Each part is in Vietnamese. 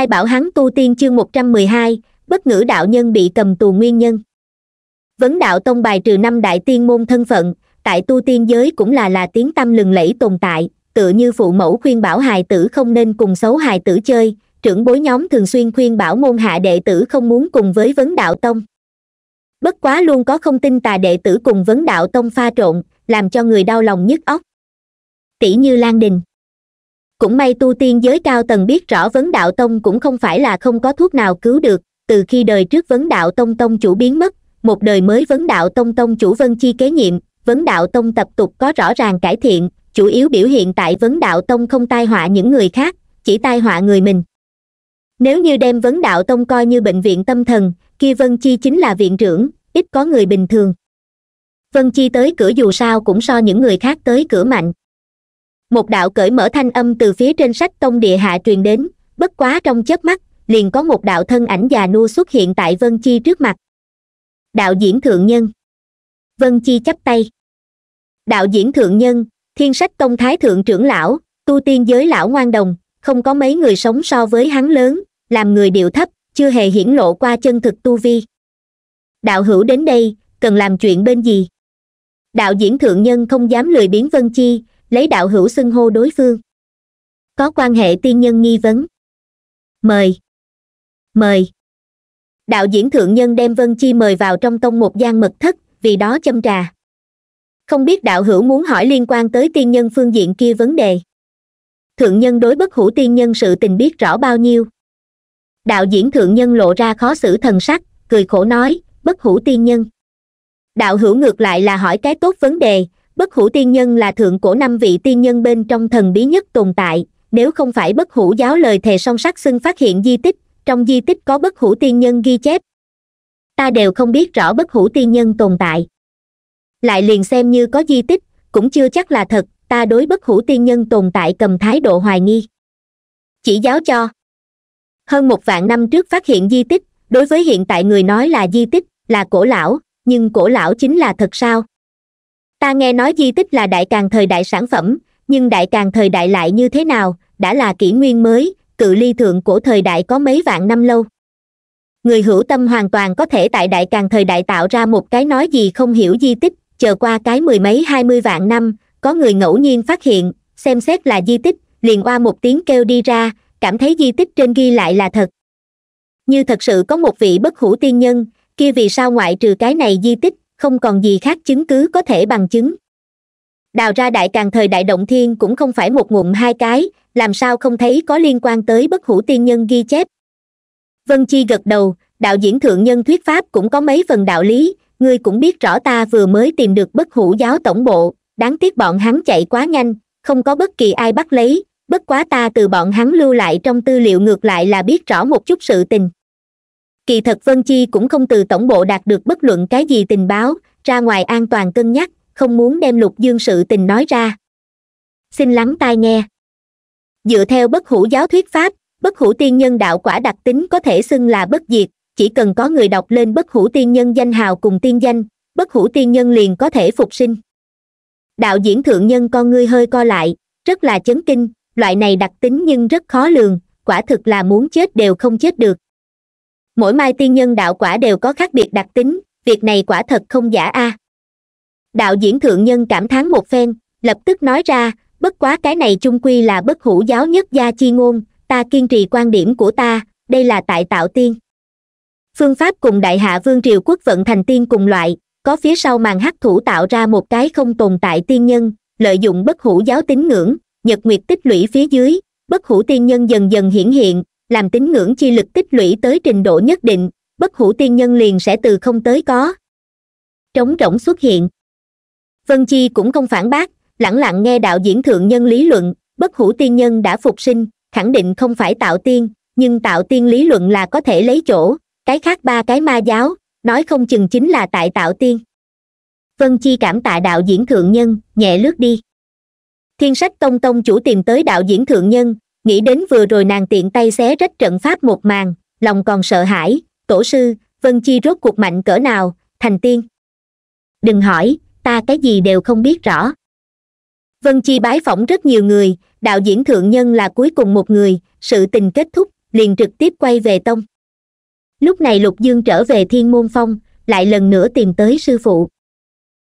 ai bảo hắn tu tiên chương một trăm mười hai bất ngữ đạo nhân bị cầm tù nguyên nhân vấn đạo tông bài trừ năm đại tiên môn thân phận tại tu tiên giới cũng là là tiếng tâm lừng lẫy tồn tại tựa như phụ mẫu khuyên bảo hài tử không nên cùng xấu hài tử chơi trưởng bối nhóm thường xuyên khuyên bảo môn hạ đệ tử không muốn cùng với vấn đạo tông bất quá luôn có không tin tà đệ tử cùng vấn đạo tông pha trộn làm cho người đau lòng nhức óc tỷ như lan đình cũng may tu tiên giới cao tầng biết rõ vấn đạo tông cũng không phải là không có thuốc nào cứu được từ khi đời trước vấn đạo tông tông chủ biến mất một đời mới vấn đạo tông tông chủ vân chi kế nhiệm vấn đạo tông tập tục có rõ ràng cải thiện chủ yếu biểu hiện tại vấn đạo tông không tai họa những người khác chỉ tai họa người mình nếu như đem vấn đạo tông coi như bệnh viện tâm thần kia vân chi chính là viện trưởng ít có người bình thường vân chi tới cửa dù sao cũng so những người khác tới cửa mạnh một đạo cởi mở thanh âm từ phía trên sách tông địa hạ truyền đến bất quá trong chớp mắt liền có một đạo thân ảnh già nua xuất hiện tại vân chi trước mặt đạo diễn thượng nhân vân chi chắp tay đạo diễn thượng nhân thiên sách tông thái thượng trưởng lão tu tiên giới lão ngoan đồng không có mấy người sống so với hắn lớn làm người điệu thấp chưa hề hiển lộ qua chân thực tu vi đạo hữu đến đây cần làm chuyện bên gì đạo diễn thượng nhân không dám lười biến vân chi lấy đạo hữu xưng hô đối phương có quan hệ tiên nhân nghi vấn mời mời đạo diễn thượng nhân đem vân chi mời vào trong tông một gian mật thất vì đó châm trà không biết đạo hữu muốn hỏi liên quan tới tiên nhân phương diện kia vấn đề thượng nhân đối bất hủ tiên nhân sự tình biết rõ bao nhiêu đạo diễn thượng nhân lộ ra khó xử thần sắc cười khổ nói bất hủ tiên nhân đạo hữu ngược lại là hỏi cái tốt vấn đề bất hủ tiên nhân là thượng cổ năm vị tiên nhân bên trong thần bí nhất tồn tại nếu không phải bất hủ giáo lời thề song sắc xưng phát hiện di tích trong di tích có bất hủ tiên nhân ghi chép ta đều không biết rõ bất hủ tiên nhân tồn tại lại liền xem như có di tích cũng chưa chắc là thật ta đối bất hủ tiên nhân tồn tại cầm thái độ hoài nghi chỉ giáo cho hơn một vạn năm trước phát hiện di tích đối với hiện tại người nói là di tích là cổ lão nhưng cổ lão chính là thật sao ta nghe nói di tích là đại càng thời đại sản phẩm nhưng đại càng thời đại lại như thế nào đã là kỷ nguyên mới cự ly thượng cổ thời đại có mấy vạn năm lâu người hữu tâm hoàn toàn có thể tại đại càng thời đại tạo ra một cái nói gì không hiểu di tích chờ qua cái mười mấy hai mươi vạn năm có người ngẫu nhiên phát hiện xem xét là di tích liền qua một tiếng kêu đi ra cảm thấy di tích trên ghi lại là thật như thật sự có một vị bất hủ tiên nhân kia vì sao ngoại trừ cái này di tích không còn gì khác chứng cứ có thể bằng chứng đào ra đại càng thời đại động thiên cũng không phải một ngụm hai cái làm sao không thấy có liên quan tới bất hủ tiên nhân ghi chép vân chi gật đầu đạo diễn thượng nhân thuyết pháp cũng có mấy phần đạo lý ngươi cũng biết rõ ta vừa mới tìm được bất hủ giáo tổng bộ đáng tiếc bọn hắn chạy quá nhanh không có bất kỳ ai bắt lấy bất quá ta từ bọn hắn lưu lại trong tư liệu ngược lại là biết rõ một chút sự tình kỳ thật vân chi cũng không từ tổng bộ đạt được bất luận cái gì tình báo ra ngoài an toàn cân nhắc không muốn đem lục dương sự tình nói ra xin lắng tai nghe dựa theo bất hủ giáo thuyết pháp bất hủ tiên nhân đạo quả đặc tính có thể xưng là bất diệt chỉ cần có người đọc lên bất hủ tiên nhân danh hào cùng tiên danh bất hủ tiên nhân liền có thể phục sinh đạo diễn thượng nhân con ngươi hơi co lại rất là chấn kinh loại này đặc tính nhưng rất khó lường quả thực là muốn chết đều không chết được mỗi mai tiên nhân đạo quả đều có khác biệt đặc tính việc này quả thật không giả a à. đạo diễn thượng nhân cảm thán một phen lập tức nói ra bất quá cái này chung quy là bất hủ giáo nhất gia chi ngôn ta kiên trì quan điểm của ta đây là tại tạo tiên phương pháp cùng đại hạ vương triều quốc vận thành tiên cùng loại có phía sau màn hắc thủ tạo ra một cái không tồn tại tiên nhân lợi dụng bất hủ giáo tín ngưỡng nhật nguyệt tích lũy phía dưới bất hủ tiên nhân dần dần hiển hiện làm tín ngưỡng chi lực tích lũy tới trình độ nhất định bất hủ tiên nhân liền sẽ từ không tới có trống rỗng xuất hiện vân chi cũng không phản bác lẳng lặng nghe đạo diễn thượng nhân lý luận bất hủ tiên nhân đã phục sinh khẳng định không phải tạo tiên nhưng tạo tiên lý luận là có thể lấy chỗ cái khác ba cái ma giáo nói không chừng chính là tại tạo tiên vân chi cảm tạ đạo diễn thượng nhân nhẹ lướt đi thiên sách tông tông chủ tìm tới đạo diễn thượng nhân nghĩ đến vừa rồi nàng tiện tay xé rách trận pháp một màn lòng còn sợ hãi tổ sư vân chi rốt cuộc mạnh cỡ nào thành tiên đừng hỏi ta cái gì đều không biết rõ vân chi bái phỏng rất nhiều người đạo diễn thượng nhân là cuối cùng một người sự tình kết thúc liền trực tiếp quay về tông lúc này lục dương trở về thiên môn phong lại lần nữa tìm tới sư phụ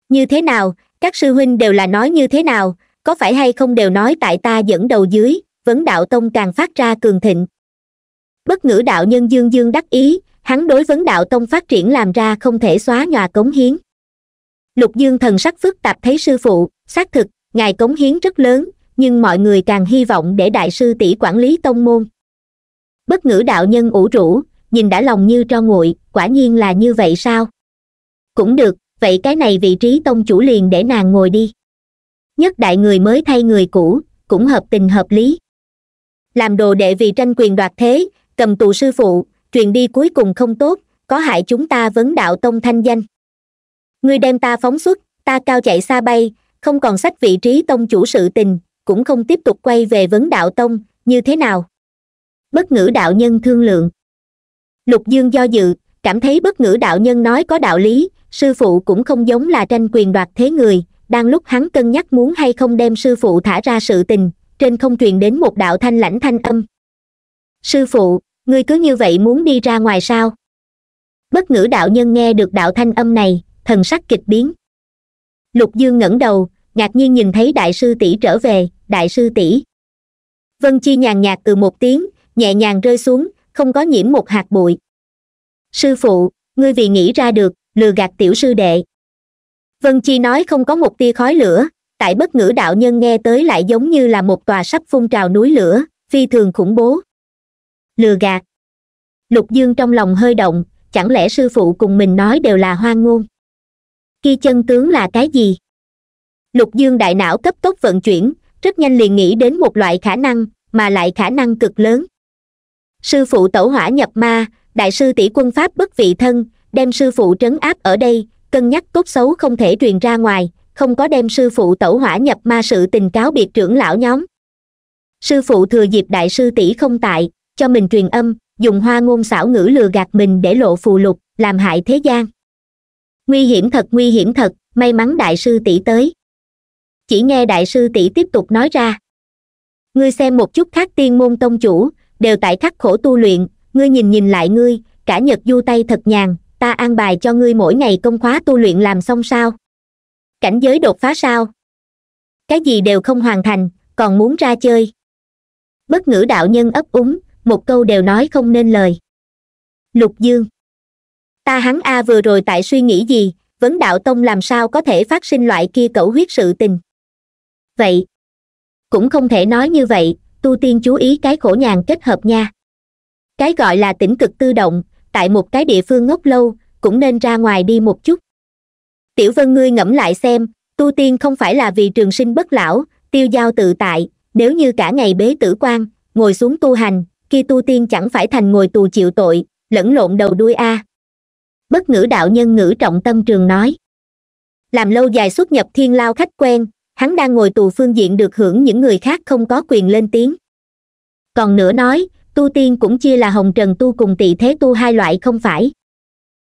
như thế nào các sư huynh đều là nói như thế nào có phải hay không đều nói tại ta dẫn đầu dưới vấn đạo tông càng phát ra cường thịnh bất ngữ đạo nhân dương dương đắc ý hắn đối vấn đạo tông phát triển làm ra không thể xóa nhòa cống hiến lục dương thần sắc phức tạp thấy sư phụ xác thực ngài cống hiến rất lớn nhưng mọi người càng hy vọng để đại sư tỷ quản lý tông môn bất ngữ đạo nhân ủ rũ nhìn đã lòng như tro nguội quả nhiên là như vậy sao cũng được vậy cái này vị trí tông chủ liền để nàng ngồi đi nhất đại người mới thay người cũ cũng hợp tình hợp lý làm đồ đệ vì tranh quyền đoạt thế cầm tù sư phụ truyền đi cuối cùng không tốt có hại chúng ta vấn đạo tông thanh danh ngươi đem ta phóng xuất ta cao chạy xa bay không còn sách vị trí tông chủ sự tình cũng không tiếp tục quay về vấn đạo tông như thế nào bất ngữ đạo nhân thương lượng lục dương do dự cảm thấy bất ngữ đạo nhân nói có đạo lý sư phụ cũng không giống là tranh quyền đoạt thế người đang lúc hắn cân nhắc muốn hay không đem sư phụ thả ra sự tình trên không truyền đến một đạo thanh lãnh thanh âm sư phụ ngươi cứ như vậy muốn đi ra ngoài sao bất ngữ đạo nhân nghe được đạo thanh âm này thần sắc kịch biến lục dương ngẩng đầu ngạc nhiên nhìn thấy đại sư tỷ trở về đại sư tỷ vân chi nhàn nhạt từ một tiếng nhẹ nhàng rơi xuống không có nhiễm một hạt bụi sư phụ ngươi vì nghĩ ra được lừa gạt tiểu sư đệ vân chi nói không có một tia khói lửa tại bất ngữ đạo nhân nghe tới lại giống như là một tòa sắp phun trào núi lửa phi thường khủng bố lừa gạt lục dương trong lòng hơi động chẳng lẽ sư phụ cùng mình nói đều là hoang ngôn khi chân tướng là cái gì lục dương đại não cấp tốc vận chuyển rất nhanh liền nghĩ đến một loại khả năng mà lại khả năng cực lớn sư phụ tẩu hỏa nhập ma đại sư tỷ quân pháp bất vị thân đem sư phụ trấn áp ở đây cân nhắc tốt xấu không thể truyền ra ngoài không có đem sư phụ tẩu hỏa nhập ma sự tình cáo biệt trưởng lão nhóm sư phụ thừa dịp đại sư tỷ không tại cho mình truyền âm dùng hoa ngôn xảo ngữ lừa gạt mình để lộ phù lục làm hại thế gian nguy hiểm thật nguy hiểm thật may mắn đại sư tỷ tới chỉ nghe đại sư tỷ tiếp tục nói ra ngươi xem một chút khác tiên môn tông chủ đều tại khắc khổ tu luyện ngươi nhìn nhìn lại ngươi cả nhật du tay thật nhàn ta an bài cho ngươi mỗi ngày công khóa tu luyện làm xong sao cảnh giới đột phá sao cái gì đều không hoàn thành còn muốn ra chơi bất ngữ đạo nhân ấp úng một câu đều nói không nên lời lục dương ta hắn a vừa rồi tại suy nghĩ gì vấn đạo tông làm sao có thể phát sinh loại kia cẩu huyết sự tình vậy cũng không thể nói như vậy tu tiên chú ý cái khổ nhàn kết hợp nha cái gọi là tỉnh cực tư động tại một cái địa phương ngốc lâu cũng nên ra ngoài đi một chút tiểu vân ngươi ngẫm lại xem tu tiên không phải là vì trường sinh bất lão tiêu giao tự tại nếu như cả ngày bế tử quan ngồi xuống tu hành kia tu tiên chẳng phải thành ngồi tù chịu tội lẫn lộn đầu đuôi a bất ngữ đạo nhân ngữ trọng tâm trường nói làm lâu dài xuất nhập thiên lao khách quen hắn đang ngồi tù phương diện được hưởng những người khác không có quyền lên tiếng còn nữa nói tu tiên cũng chia là hồng trần tu cùng tỵ thế tu hai loại không phải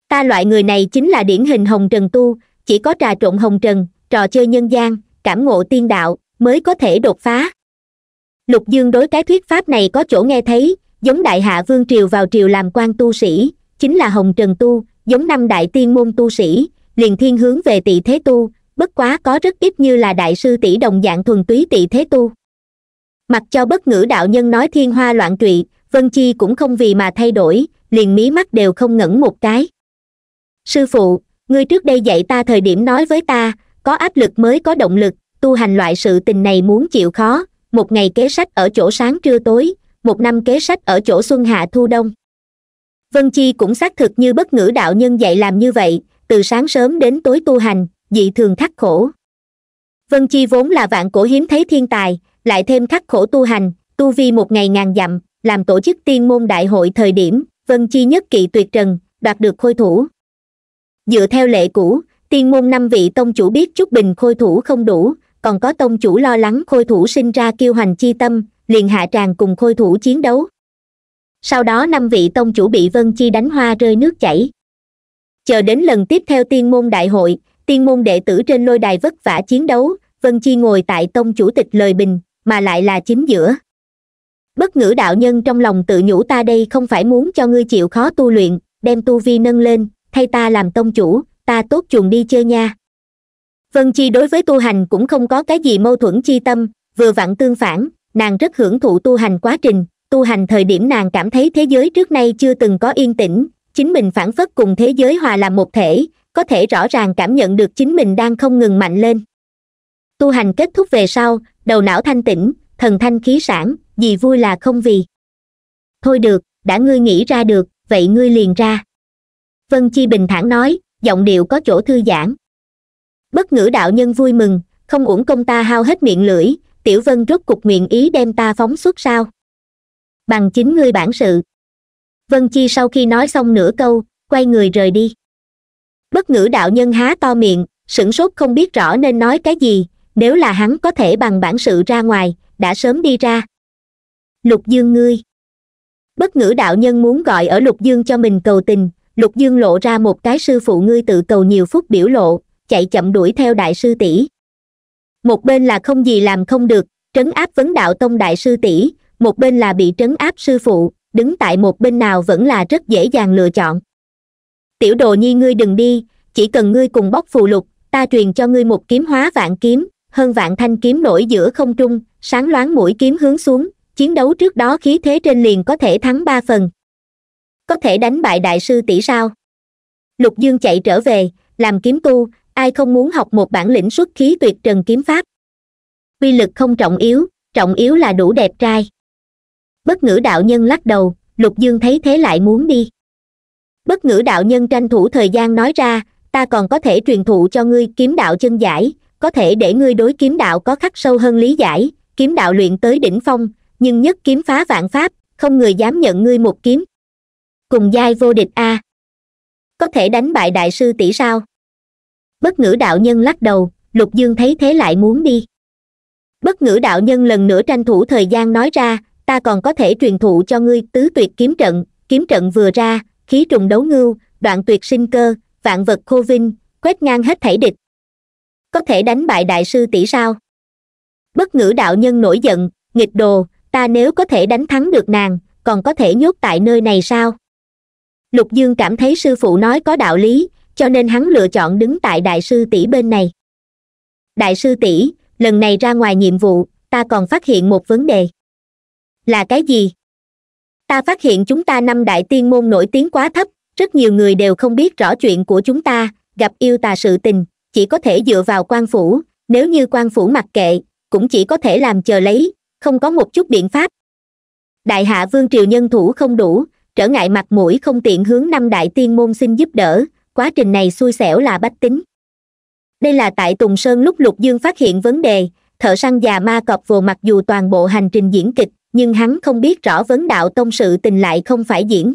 ta loại người này chính là điển hình hồng trần tu chỉ có trà trộn hồng trần trò chơi nhân gian cảm ngộ tiên đạo mới có thể đột phá lục dương đối cái thuyết pháp này có chỗ nghe thấy giống đại hạ vương triều vào triều làm quan tu sĩ chính là hồng trần tu giống năm đại tiên môn tu sĩ liền thiên hướng về tỵ thế tu bất quá có rất ít như là đại sư tỷ đồng dạng thuần túy tỵ thế tu mặc cho bất ngữ đạo nhân nói thiên hoa loạn trụy vân chi cũng không vì mà thay đổi liền mí mắt đều không ngẩn một cái sư phụ ngươi trước đây dạy ta thời điểm nói với ta có áp lực mới có động lực tu hành loại sự tình này muốn chịu khó một ngày kế sách ở chỗ sáng trưa tối một năm kế sách ở chỗ xuân hạ thu đông vân chi cũng xác thực như bất ngữ đạo nhân dạy làm như vậy từ sáng sớm đến tối tu hành dị thường khắc khổ vân chi vốn là vạn cổ hiếm thấy thiên tài lại thêm khắc khổ tu hành tu vi một ngày ngàn dặm làm tổ chức tiên môn đại hội thời điểm vân chi nhất kỵ tuyệt trần đạt được khôi thủ dựa theo lệ cũ tiên môn năm vị tông chủ biết chút bình khôi thủ không đủ còn có tông chủ lo lắng khôi thủ sinh ra kiêu hành chi tâm liền hạ tràng cùng khôi thủ chiến đấu sau đó năm vị tông chủ bị vân chi đánh hoa rơi nước chảy chờ đến lần tiếp theo tiên môn đại hội tiên môn đệ tử trên lôi đài vất vả chiến đấu vân chi ngồi tại tông chủ tịch lời bình mà lại là chính giữa bất ngữ đạo nhân trong lòng tự nhủ ta đây không phải muốn cho ngươi chịu khó tu luyện đem tu vi nâng lên thay ta làm tông chủ ta tốt chuồng đi chơi nha vân chi đối với tu hành cũng không có cái gì mâu thuẫn chi tâm vừa vặn tương phản nàng rất hưởng thụ tu hành quá trình tu hành thời điểm nàng cảm thấy thế giới trước nay chưa từng có yên tĩnh chính mình phản phất cùng thế giới hòa làm một thể có thể rõ ràng cảm nhận được chính mình đang không ngừng mạnh lên tu hành kết thúc về sau đầu não thanh tĩnh thần thanh khí sản gì vui là không vì thôi được đã ngươi nghĩ ra được vậy ngươi liền ra vân chi bình thản nói giọng điệu có chỗ thư giãn bất ngữ đạo nhân vui mừng không uổng công ta hao hết miệng lưỡi tiểu vân rốt cục nguyện ý đem ta phóng xuất sao bằng chính ngươi bản sự vân chi sau khi nói xong nửa câu quay người rời đi bất ngữ đạo nhân há to miệng sửng sốt không biết rõ nên nói cái gì nếu là hắn có thể bằng bản sự ra ngoài đã sớm đi ra lục dương ngươi bất ngữ đạo nhân muốn gọi ở lục dương cho mình cầu tình lục dương lộ ra một cái sư phụ ngươi tự cầu nhiều phút biểu lộ chạy chậm đuổi theo đại sư tỷ một bên là không gì làm không được trấn áp vấn đạo tông đại sư tỷ một bên là bị trấn áp sư phụ đứng tại một bên nào vẫn là rất dễ dàng lựa chọn tiểu đồ nhi ngươi đừng đi chỉ cần ngươi cùng bóc phù lục ta truyền cho ngươi một kiếm hóa vạn kiếm hơn vạn thanh kiếm nổi giữa không trung sáng loáng mũi kiếm hướng xuống chiến đấu trước đó khí thế trên liền có thể thắng ba phần có thể đánh bại đại sư tỷ sao lục dương chạy trở về làm kiếm tu ai không muốn học một bản lĩnh xuất khí tuyệt trần kiếm pháp uy lực không trọng yếu trọng yếu là đủ đẹp trai bất ngữ đạo nhân lắc đầu lục dương thấy thế lại muốn đi bất ngữ đạo nhân tranh thủ thời gian nói ra ta còn có thể truyền thụ cho ngươi kiếm đạo chân giải có thể để ngươi đối kiếm đạo có khắc sâu hơn lý giải kiếm đạo luyện tới đỉnh phong nhưng nhất kiếm phá vạn pháp không người dám nhận ngươi một kiếm cùng giai vô địch a có thể đánh bại đại sư tỷ sao bất ngữ đạo nhân lắc đầu lục dương thấy thế lại muốn đi bất ngữ đạo nhân lần nữa tranh thủ thời gian nói ra ta còn có thể truyền thụ cho ngươi tứ tuyệt kiếm trận kiếm trận vừa ra khí trùng đấu ngưu đoạn tuyệt sinh cơ vạn vật khô vinh quét ngang hết thảy địch có thể đánh bại đại sư tỷ sao bất ngữ đạo nhân nổi giận nghịch đồ ta nếu có thể đánh thắng được nàng còn có thể nhốt tại nơi này sao lục dương cảm thấy sư phụ nói có đạo lý cho nên hắn lựa chọn đứng tại đại sư tỷ bên này đại sư tỷ lần này ra ngoài nhiệm vụ ta còn phát hiện một vấn đề là cái gì ta phát hiện chúng ta năm đại tiên môn nổi tiếng quá thấp rất nhiều người đều không biết rõ chuyện của chúng ta gặp yêu tà sự tình chỉ có thể dựa vào quan phủ nếu như quan phủ mặc kệ cũng chỉ có thể làm chờ lấy không có một chút biện pháp đại hạ vương triều nhân thủ không đủ trở ngại mặt mũi không tiện hướng năm đại tiên môn xin giúp đỡ quá trình này xui xẻo là bách tính đây là tại tùng sơn lúc lục dương phát hiện vấn đề thợ săn già ma cọp vồ mặc dù toàn bộ hành trình diễn kịch nhưng hắn không biết rõ vấn đạo tông sự tình lại không phải diễn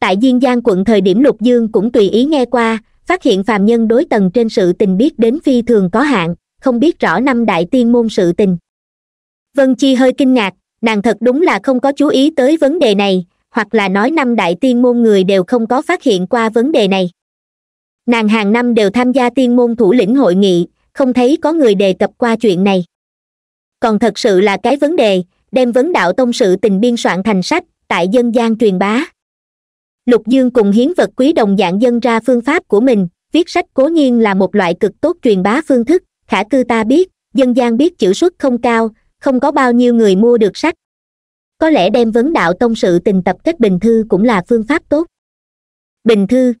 tại diên giang quận thời điểm lục dương cũng tùy ý nghe qua phát hiện phàm nhân đối tầng trên sự tình biết đến phi thường có hạn không biết rõ năm đại tiên môn sự tình vân chi hơi kinh ngạc nàng thật đúng là không có chú ý tới vấn đề này hoặc là nói năm đại tiên môn người đều không có phát hiện qua vấn đề này nàng hàng năm đều tham gia tiên môn thủ lĩnh hội nghị không thấy có người đề cập qua chuyện này còn thật sự là cái vấn đề đem vấn đạo tông sự tình biên soạn thành sách tại dân gian truyền bá lục dương cùng hiến vật quý đồng dạng dân ra phương pháp của mình viết sách cố nhiên là một loại cực tốt truyền bá phương thức khả cư ta biết dân gian biết chữ xuất không cao không có bao nhiêu người mua được sách có lẽ đem vấn đạo tông sự tình tập kết bình thư cũng là phương pháp tốt bình thư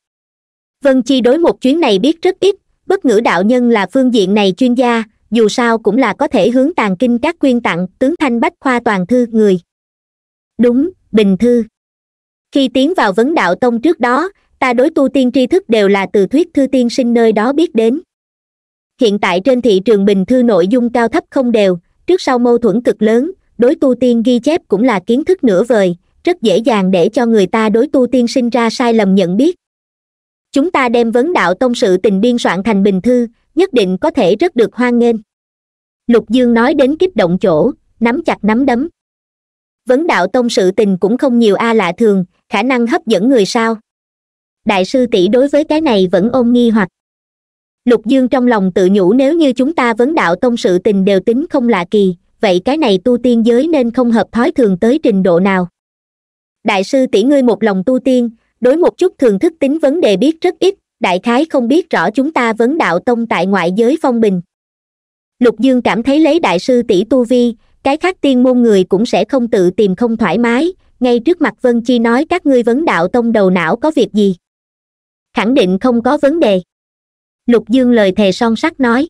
vân chi đối một chuyến này biết rất ít bất ngữ đạo nhân là phương diện này chuyên gia dù sao cũng là có thể hướng tàn kinh các quyên tặng tướng thanh bách khoa toàn thư người đúng bình thư khi tiến vào vấn đạo tông trước đó ta đối tu tiên tri thức đều là từ thuyết thư tiên sinh nơi đó biết đến hiện tại trên thị trường bình thư nội dung cao thấp không đều trước sau mâu thuẫn cực lớn đối tu tiên ghi chép cũng là kiến thức nửa vời rất dễ dàng để cho người ta đối tu tiên sinh ra sai lầm nhận biết chúng ta đem vấn đạo tông sự tình biên soạn thành bình thư nhất định có thể rất được hoan nghênh lục dương nói đến kích động chỗ nắm chặt nắm đấm vấn đạo tông sự tình cũng không nhiều a lạ thường khả năng hấp dẫn người sao đại sư tỷ đối với cái này vẫn ôn nghi hoặc lục dương trong lòng tự nhủ nếu như chúng ta vấn đạo tông sự tình đều tính không lạ kỳ vậy cái này tu tiên giới nên không hợp thói thường tới trình độ nào đại sư tỷ ngươi một lòng tu tiên đối một chút thường thức tính vấn đề biết rất ít đại khái không biết rõ chúng ta vấn đạo tông tại ngoại giới phong bình lục dương cảm thấy lấy đại sư tỷ tu vi cái khác tiên môn người cũng sẽ không tự tìm không thoải mái ngay trước mặt vân chi nói các ngươi vấn đạo tông đầu não có việc gì khẳng định không có vấn đề lục dương lời thề son sắt nói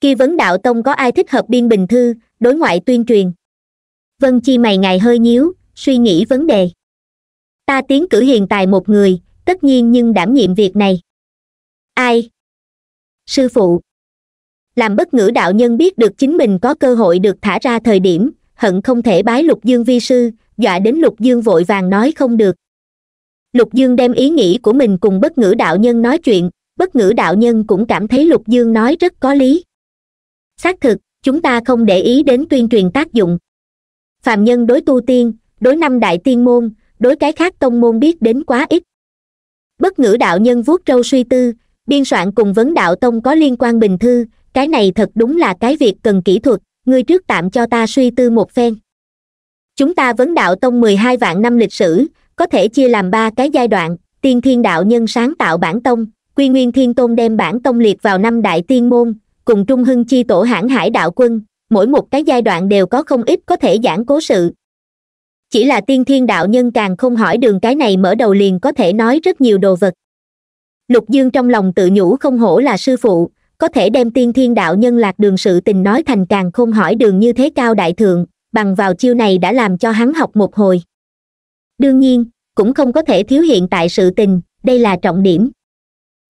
khi vấn đạo tông có ai thích hợp biên bình thư đối ngoại tuyên truyền vân chi mày ngày hơi nhíu suy nghĩ vấn đề ta tiến cử hiền tài một người tất nhiên nhưng đảm nhiệm việc này ai sư phụ làm bất ngữ đạo nhân biết được chính mình có cơ hội được thả ra thời điểm hận không thể bái lục dương vi sư dọa đến lục dương vội vàng nói không được lục dương đem ý nghĩ của mình cùng bất ngữ đạo nhân nói chuyện bất ngữ đạo nhân cũng cảm thấy lục dương nói rất có lý xác thực chúng ta không để ý đến tuyên truyền tác dụng phạm nhân đối tu tiên đối năm đại tiên môn đối cái khác tông môn biết đến quá ít bất ngữ đạo nhân vuốt râu suy tư biên soạn cùng vấn đạo tông có liên quan bình thư cái này thật đúng là cái việc cần kỹ thuật ngươi trước tạm cho ta suy tư một phen chúng ta vấn đạo tông mười hai vạn năm lịch sử có thể chia làm ba cái giai đoạn tiên thiên đạo nhân sáng tạo bản tông quy nguyên thiên tôn đem bản tông liệt vào năm đại tiên môn cùng trung hưng chi tổ hãn hải đạo quân mỗi một cái giai đoạn đều có không ít có thể giảng cố sự chỉ là tiên thiên đạo nhân càng không hỏi đường cái này mở đầu liền có thể nói rất nhiều đồ vật lục dương trong lòng tự nhủ không hổ là sư phụ có thể đem tiên thiên đạo nhân lạc đường sự tình nói thành càng không hỏi đường như thế cao đại thượng bằng vào chiêu này đã làm cho hắn học một hồi đương nhiên cũng không có thể thiếu hiện tại sự tình đây là trọng điểm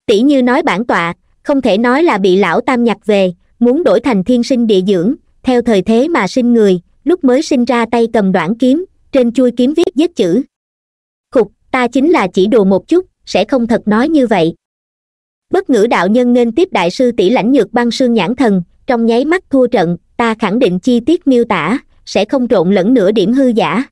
tỷ như nói bản tọa không thể nói là bị lão tam nhặt về muốn đổi thành thiên sinh địa dưỡng theo thời thế mà sinh người lúc mới sinh ra tay cầm đoạn kiếm trên chui kiếm viết vết chữ khục ta chính là chỉ đùa một chút sẽ không thật nói như vậy bất ngữ đạo nhân nên tiếp đại sư tỷ lãnh nhược băng sương nhãn thần trong nháy mắt thua trận ta khẳng định chi tiết miêu tả sẽ không trộn lẫn nửa điểm hư giả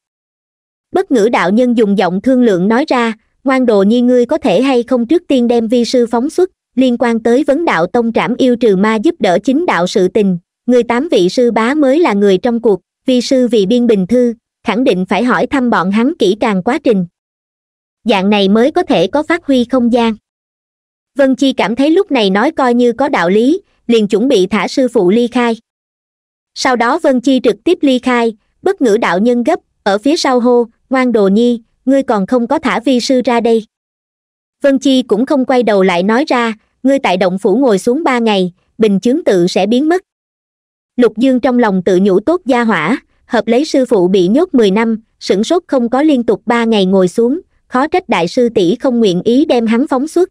bất ngữ đạo nhân dùng giọng thương lượng nói ra ngoan đồ nhi ngươi có thể hay không trước tiên đem vi sư phóng xuất liên quan tới vấn đạo tông trảm yêu trừ ma giúp đỡ chính đạo sự tình người tám vị sư bá mới là người trong cuộc vi sư vì biên bình thư khẳng định phải hỏi thăm bọn hắn kỹ càng quá trình dạng này mới có thể có phát huy không gian vân chi cảm thấy lúc này nói coi như có đạo lý liền chuẩn bị thả sư phụ ly khai sau đó vân chi trực tiếp ly khai bất ngữ đạo nhân gấp ở phía sau hô ngoan đồ nhi ngươi còn không có thả vi sư ra đây vân chi cũng không quay đầu lại nói ra ngươi tại động phủ ngồi xuống ba ngày bình chứng tự sẽ biến mất lục dương trong lòng tự nhủ tốt gia hỏa hợp lấy sư phụ bị nhốt mười năm sửng sốt không có liên tục ba ngày ngồi xuống khó trách đại sư tỷ không nguyện ý đem hắn phóng xuất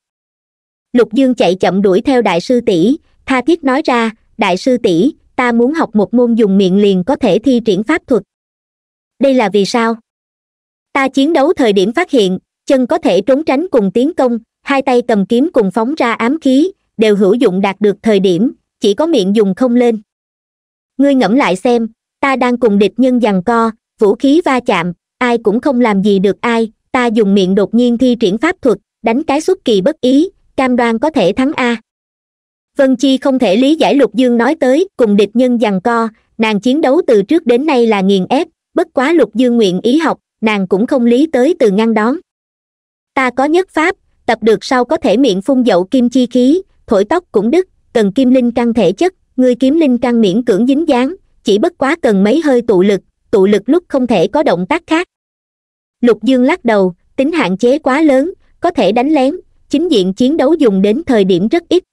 lục dương chạy chậm đuổi theo đại sư tỷ tha thiết nói ra đại sư tỷ ta muốn học một môn dùng miệng liền có thể thi triển pháp thuật đây là vì sao ta chiến đấu thời điểm phát hiện chân có thể trốn tránh cùng tiến công hai tay cầm kiếm cùng phóng ra ám khí đều hữu dụng đạt được thời điểm chỉ có miệng dùng không lên ngươi ngẫm lại xem ta đang cùng địch nhân giằng co vũ khí va chạm ai cũng không làm gì được ai ta dùng miệng đột nhiên thi triển pháp thuật đánh cái xuất kỳ bất ý cam đoan có thể thắng a vân chi không thể lý giải lục dương nói tới cùng địch nhân giằng co nàng chiến đấu từ trước đến nay là nghiền ép bất quá lục dương nguyện ý học nàng cũng không lý tới từ ngăn đón ta có nhất pháp tập được sau có thể miệng phun dậu kim chi khí thổi tóc cũng đứt cần kim linh căn thể chất người kiếm linh căn miễn cưỡng dính dáng chỉ bất quá cần mấy hơi tụ lực tụ lực lúc không thể có động tác khác lục dương lắc đầu tính hạn chế quá lớn có thể đánh lén chính diện chiến đấu dùng đến thời điểm rất ít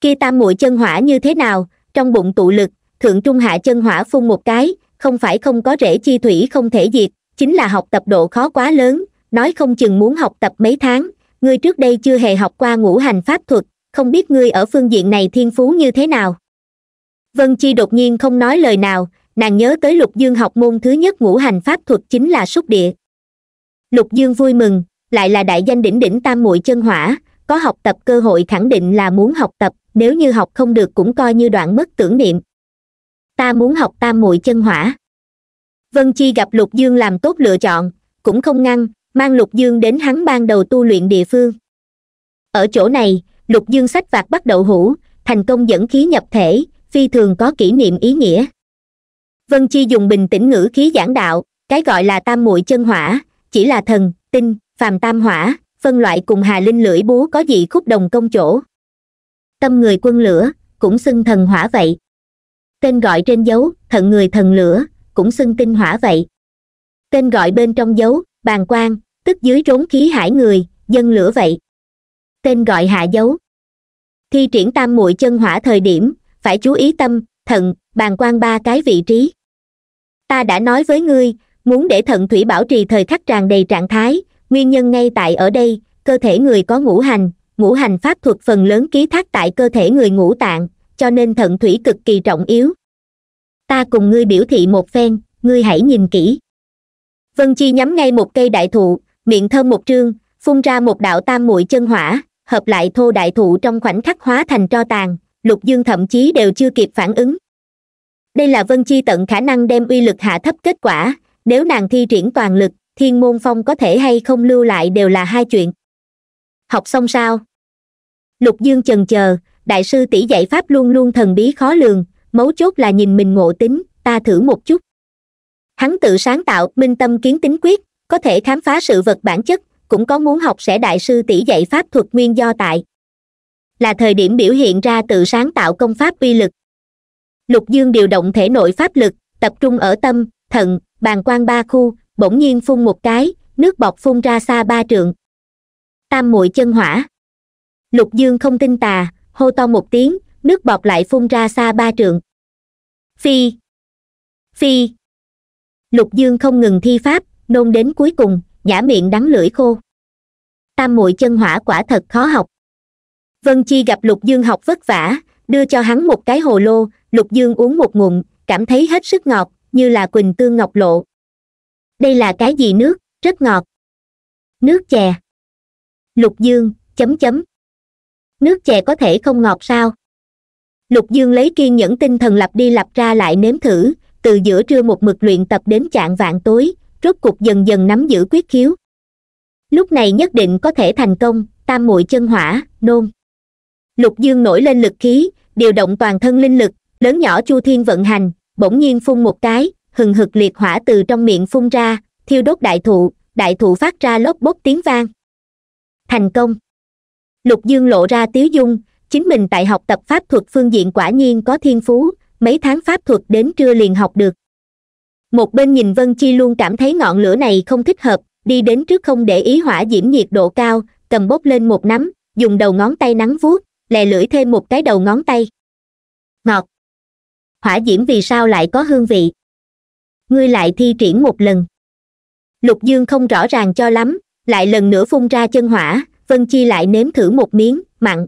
kia tam muội chân hỏa như thế nào trong bụng tụ lực thượng trung hạ chân hỏa phun một cái không phải không có rễ chi thủy không thể diệt chính là học tập độ khó quá lớn nói không chừng muốn học tập mấy tháng ngươi trước đây chưa hề học qua ngũ hành pháp thuật không biết ngươi ở phương diện này thiên phú như thế nào vân chi đột nhiên không nói lời nào nàng nhớ tới lục dương học môn thứ nhất ngũ hành pháp thuật chính là xúc địa lục dương vui mừng lại là đại danh đỉnh đỉnh tam muội chân hỏa có học tập cơ hội khẳng định là muốn học tập nếu như học không được cũng coi như đoạn mất tưởng niệm ta muốn học tam muội chân hỏa vân chi gặp lục dương làm tốt lựa chọn cũng không ngăn mang lục dương đến hắn ban đầu tu luyện địa phương ở chỗ này lục dương sách vạc bắt đầu hủ thành công dẫn khí nhập thể phi thường có kỷ niệm ý nghĩa vân chi dùng bình tĩnh ngữ khí giảng đạo cái gọi là tam muội chân hỏa chỉ là thần tinh phàm tam hỏa phân loại cùng hà linh lưỡi búa có gì khúc đồng công chỗ tâm người quân lửa cũng xưng thần hỏa vậy tên gọi trên dấu thận người thần lửa cũng xưng tinh hỏa vậy tên gọi bên trong dấu bàn quan tức dưới rốn khí hải người dân lửa vậy tên gọi hạ dấu thi triển tam muội chân hỏa thời điểm phải chú ý tâm thận bàn quan ba cái vị trí ta đã nói với ngươi muốn để thận thủy bảo trì thời khắc tràn đầy trạng thái nguyên nhân ngay tại ở đây cơ thể người có ngũ hành ngũ hành pháp thuật phần lớn ký thác tại cơ thể người ngũ tạng cho nên thận thủy cực kỳ trọng yếu ta cùng ngươi biểu thị một phen ngươi hãy nhìn kỹ vân chi nhắm ngay một cây đại thụ miệng thơm một trương phun ra một đạo tam muội chân hỏa hợp lại thô đại thụ trong khoảnh khắc hóa thành tro tàn lục dương thậm chí đều chưa kịp phản ứng đây là vân chi tận khả năng đem uy lực hạ thấp kết quả nếu nàng thi triển toàn lực thiên môn phong có thể hay không lưu lại đều là hai chuyện học xong sao lục dương chần chờ đại sư tỷ dạy pháp luôn luôn thần bí khó lường mấu chốt là nhìn mình ngộ tính ta thử một chút hắn tự sáng tạo minh tâm kiến tính quyết có thể khám phá sự vật bản chất cũng có muốn học sẽ đại sư tỷ dạy pháp thuật nguyên do tại là thời điểm biểu hiện ra tự sáng tạo công pháp uy lực lục dương điều động thể nội pháp lực tập trung ở tâm thận bàn quan ba khu bỗng nhiên phun một cái nước bọt phun ra xa ba trượng tam muội chân hỏa lục dương không tin tà hô to một tiếng nước bọt lại phun ra xa ba trượng phi phi lục dương không ngừng thi pháp nôn đến cuối cùng nhả miệng đắng lưỡi khô tam muội chân hỏa quả thật khó học vân chi gặp lục dương học vất vả đưa cho hắn một cái hồ lô lục dương uống một ngụm cảm thấy hết sức ngọt như là quỳnh tương ngọc lộ đây là cái gì nước rất ngọt nước chè lục dương chấm chấm nước chè có thể không ngọt sao lục dương lấy kiên nhẫn tinh thần lặp đi lặp ra lại nếm thử từ giữa trưa một mực luyện tập đến chạng vạn tối rốt cục dần dần nắm giữ quyết khiếu lúc này nhất định có thể thành công tam muội chân hỏa nôn lục dương nổi lên lực khí điều động toàn thân linh lực lớn nhỏ chu thiên vận hành bỗng nhiên phun một cái hừng hực liệt hỏa từ trong miệng phun ra thiêu đốt đại thụ đại thụ phát ra lốc bốc tiếng vang thành công lục dương lộ ra tiếu dung chính mình tại học tập pháp thuật phương diện quả nhiên có thiên phú mấy tháng pháp thuật đến trưa liền học được một bên nhìn vân chi luôn cảm thấy ngọn lửa này không thích hợp đi đến trước không để ý hỏa diễm nhiệt độ cao cầm bốc lên một nắm dùng đầu ngón tay nắng vuốt lè lưỡi thêm một cái đầu ngón tay ngọt hỏa diễm vì sao lại có hương vị ngươi lại thi triển một lần lục dương không rõ ràng cho lắm lại lần nữa phun ra chân hỏa vân chi lại nếm thử một miếng mặn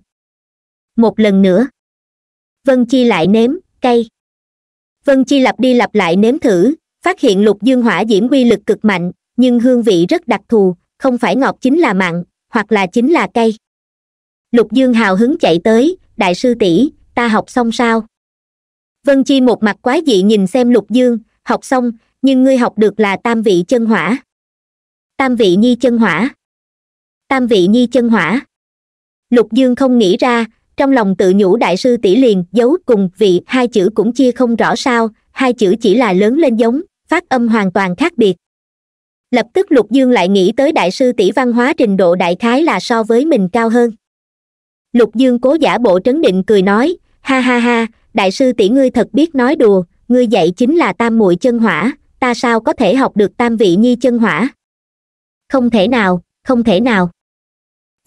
một lần nữa vân chi lại nếm cây vân chi lặp đi lặp lại nếm thử phát hiện lục dương hỏa diễm quy lực cực mạnh nhưng hương vị rất đặc thù không phải ngọt chính là mặn hoặc là chính là cây lục dương hào hứng chạy tới đại sư tỷ ta học xong sao vân chi một mặt quái dị nhìn xem lục dương học xong nhưng ngươi học được là tam vị chân hỏa tam vị nhi chân hỏa tam vị nhi chân hỏa lục dương không nghĩ ra trong lòng tự nhủ đại sư tỷ liền giấu cùng vị hai chữ cũng chia không rõ sao hai chữ chỉ là lớn lên giống phát âm hoàn toàn khác biệt lập tức lục dương lại nghĩ tới đại sư tỷ văn hóa trình độ đại khái là so với mình cao hơn lục dương cố giả bộ trấn định cười nói ha ha ha đại sư tỷ ngươi thật biết nói đùa ngươi dạy chính là tam muội chân hỏa ta sao có thể học được tam vị nhi chân hỏa không thể nào không thể nào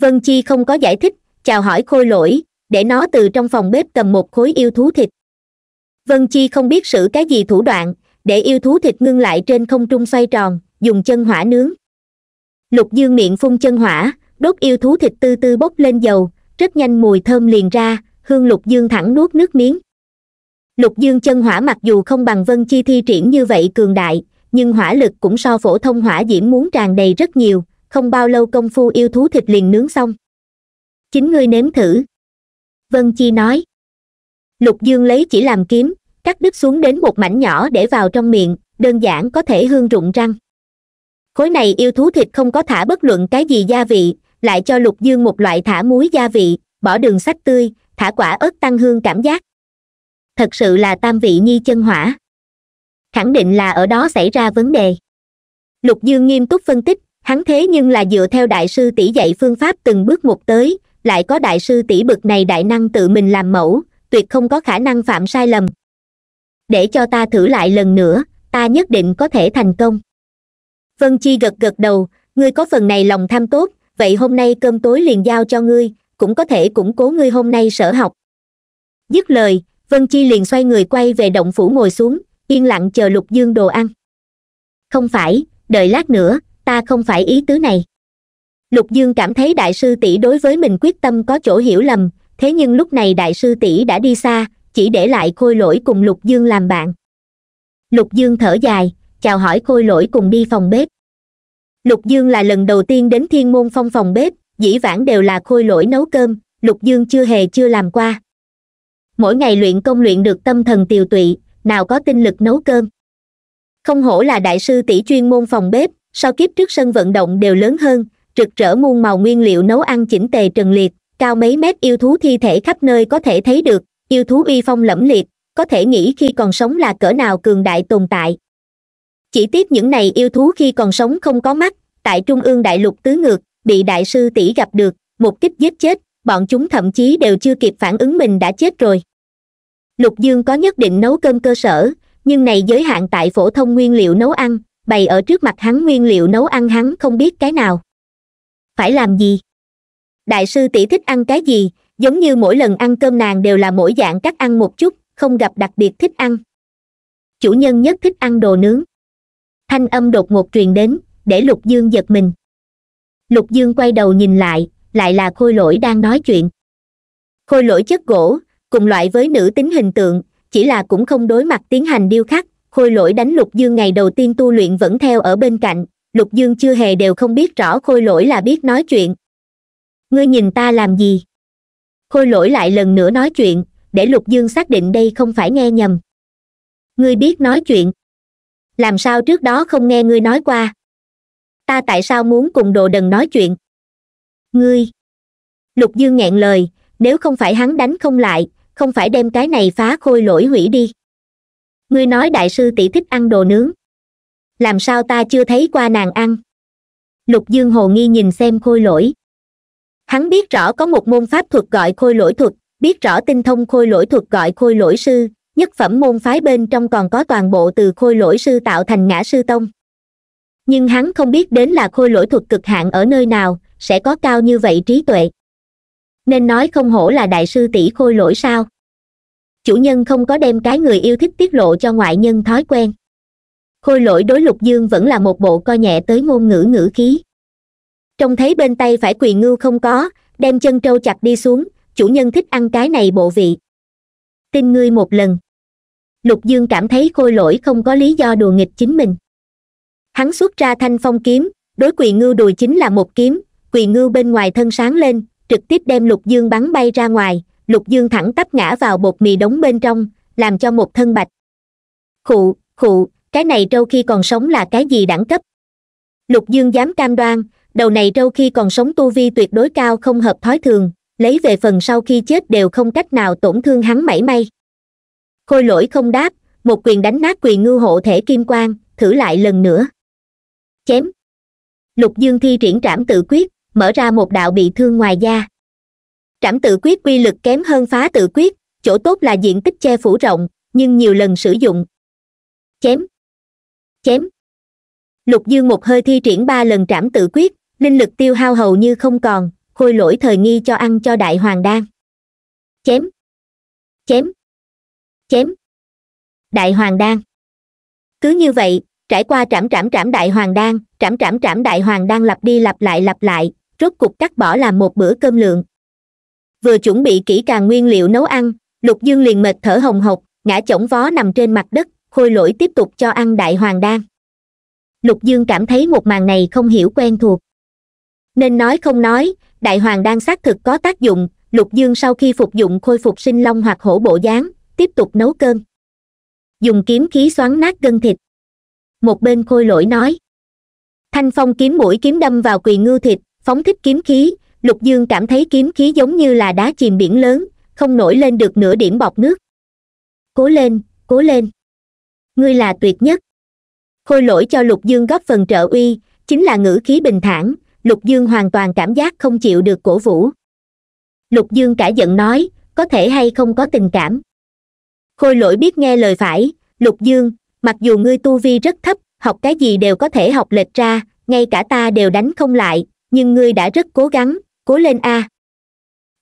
vân chi không có giải thích chào hỏi khôi lỗi để nó từ trong phòng bếp cầm một khối yêu thú thịt vân chi không biết sử cái gì thủ đoạn để yêu thú thịt ngưng lại trên không trung xoay tròn dùng chân hỏa nướng lục dương miệng phun chân hỏa đốt yêu thú thịt tư tư bốc lên dầu rất nhanh mùi thơm liền ra hương lục dương thẳng nuốt nước miếng lục dương chân hỏa mặc dù không bằng vân chi thi triển như vậy cường đại nhưng hỏa lực cũng so phổ thông hỏa diễm muốn tràn đầy rất nhiều không bao lâu công phu yêu thú thịt liền nướng xong chính ngươi nếm thử vân chi nói lục dương lấy chỉ làm kiếm cắt đứt xuống đến một mảnh nhỏ để vào trong miệng đơn giản có thể hương rụng răng khối này yêu thú thịt không có thả bất luận cái gì gia vị lại cho lục dương một loại thả muối gia vị bỏ đường sách tươi thả quả ớt tăng hương cảm giác thật sự là tam vị nhi chân hỏa khẳng định là ở đó xảy ra vấn đề lục dương nghiêm túc phân tích hắn thế nhưng là dựa theo đại sư tỷ dạy phương pháp từng bước một tới lại có đại sư tỷ bực này đại năng tự mình làm mẫu tuyệt không có khả năng phạm sai lầm để cho ta thử lại lần nữa ta nhất định có thể thành công vân chi gật gật đầu ngươi có phần này lòng tham tốt vậy hôm nay cơm tối liền giao cho ngươi cũng có thể củng cố ngươi hôm nay sở học dứt lời vân chi liền xoay người quay về động phủ ngồi xuống yên lặng chờ lục dương đồ ăn không phải đợi lát nữa ta không phải ý tứ này lục dương cảm thấy đại sư tỷ đối với mình quyết tâm có chỗ hiểu lầm thế nhưng lúc này đại sư tỷ đã đi xa chỉ để lại khôi lỗi cùng lục dương làm bạn lục dương thở dài chào hỏi khôi lỗi cùng đi phòng bếp lục dương là lần đầu tiên đến thiên môn phong phòng bếp dĩ vãng đều là khôi lỗi nấu cơm lục dương chưa hề chưa làm qua mỗi ngày luyện công luyện được tâm thần tiều tụy nào có tinh lực nấu cơm không hổ là đại sư tỷ chuyên môn phòng bếp sau kiếp trước sân vận động đều lớn hơn rực rỡ muôn màu nguyên liệu nấu ăn chỉnh tề trần liệt cao mấy mét yêu thú thi thể khắp nơi có thể thấy được yêu thú uy phong lẫm liệt có thể nghĩ khi còn sống là cỡ nào cường đại tồn tại chỉ tiếp những này yêu thú khi còn sống không có mắt tại trung ương đại lục tứ ngược bị đại sư tỷ gặp được một kích giết chết bọn chúng thậm chí đều chưa kịp phản ứng mình đã chết rồi lục dương có nhất định nấu cơm cơ sở nhưng này giới hạn tại phổ thông nguyên liệu nấu ăn bày ở trước mặt hắn nguyên liệu nấu ăn hắn không biết cái nào phải làm gì đại sư tỷ thích ăn cái gì giống như mỗi lần ăn cơm nàng đều là mỗi dạng cắt ăn một chút không gặp đặc biệt thích ăn chủ nhân nhất thích ăn đồ nướng thanh âm đột ngột truyền đến để lục dương giật mình lục dương quay đầu nhìn lại lại là khôi lỗi đang nói chuyện khôi lỗi chất gỗ cùng loại với nữ tính hình tượng chỉ là cũng không đối mặt tiến hành điêu khắc khôi lỗi đánh lục dương ngày đầu tiên tu luyện vẫn theo ở bên cạnh lục dương chưa hề đều không biết rõ khôi lỗi là biết nói chuyện ngươi nhìn ta làm gì khôi lỗi lại lần nữa nói chuyện để lục dương xác định đây không phải nghe nhầm ngươi biết nói chuyện làm sao trước đó không nghe ngươi nói qua ta tại sao muốn cùng đồ đần nói chuyện ngươi lục dương nghẹn lời nếu không phải hắn đánh không lại không phải đem cái này phá khôi lỗi hủy đi ngươi nói đại sư tỷ thích ăn đồ nướng làm sao ta chưa thấy qua nàng ăn lục dương hồ nghi nhìn xem khôi lỗi hắn biết rõ có một môn pháp thuật gọi khôi lỗi thuật biết rõ tinh thông khôi lỗi thuật gọi khôi lỗi sư nhất phẩm môn phái bên trong còn có toàn bộ từ khôi lỗi sư tạo thành ngã sư tông nhưng hắn không biết đến là khôi lỗi thuật cực hạn ở nơi nào sẽ có cao như vậy trí tuệ nên nói không hổ là đại sư tỷ khôi lỗi sao chủ nhân không có đem cái người yêu thích tiết lộ cho ngoại nhân thói quen khôi lỗi đối lục dương vẫn là một bộ coi nhẹ tới ngôn ngữ ngữ khí trông thấy bên tay phải quỳ ngưu không có đem chân trâu chặt đi xuống chủ nhân thích ăn cái này bộ vị tin ngươi một lần lục dương cảm thấy khôi lỗi không có lý do đùa nghịch chính mình hắn xuất ra thanh phong kiếm đối quỳ ngưu đùi chính là một kiếm quỳ ngưu bên ngoài thân sáng lên trực tiếp đem lục dương bắn bay ra ngoài lục dương thẳng tắp ngã vào bột mì đống bên trong làm cho một thân bạch khụ khụ cái này trâu khi còn sống là cái gì đẳng cấp lục dương dám cam đoan đầu này trâu khi còn sống tu vi tuyệt đối cao không hợp thói thường lấy về phần sau khi chết đều không cách nào tổn thương hắn mảy may khôi lỗi không đáp một quyền đánh nát quyền ngư hộ thể kim quang thử lại lần nữa chém lục dương thi triển trảm tự quyết mở ra một đạo bị thương ngoài da trảm tự quyết quy lực kém hơn phá tự quyết chỗ tốt là diện tích che phủ rộng nhưng nhiều lần sử dụng chém chém lục dương một hơi thi triển ba lần trảm tự quyết linh lực tiêu hao hầu như không còn khôi lỗi thời nghi cho ăn cho đại hoàng đan chém chém chém đại hoàng đan cứ như vậy trải qua trảm trảm trảm đại hoàng đan trảm trảm trảm đại hoàng đan lặp đi lặp lại lặp lại rốt cục cắt bỏ làm một bữa cơm lượng vừa chuẩn bị kỹ càng nguyên liệu nấu ăn lục dương liền mệt thở hồng hộc ngã chổng vó nằm trên mặt đất khôi lỗi tiếp tục cho ăn đại hoàng đan lục dương cảm thấy một màn này không hiểu quen thuộc nên nói không nói đại hoàng đan xác thực có tác dụng lục dương sau khi phục dụng khôi phục sinh long hoặc hổ bộ dáng tiếp tục nấu cơm dùng kiếm khí xoắn nát gân thịt một bên khôi lỗi nói thanh phong kiếm mũi kiếm đâm vào quỳ ngưu thịt phóng thích kiếm khí lục dương cảm thấy kiếm khí giống như là đá chìm biển lớn không nổi lên được nửa điểm bọc nước cố lên cố lên ngươi là tuyệt nhất khôi lỗi cho lục dương góp phần trợ uy chính là ngữ khí bình thản lục dương hoàn toàn cảm giác không chịu được cổ vũ lục dương cả giận nói có thể hay không có tình cảm khôi lỗi biết nghe lời phải lục dương mặc dù ngươi tu vi rất thấp học cái gì đều có thể học lệch ra ngay cả ta đều đánh không lại nhưng ngươi đã rất cố gắng cố lên a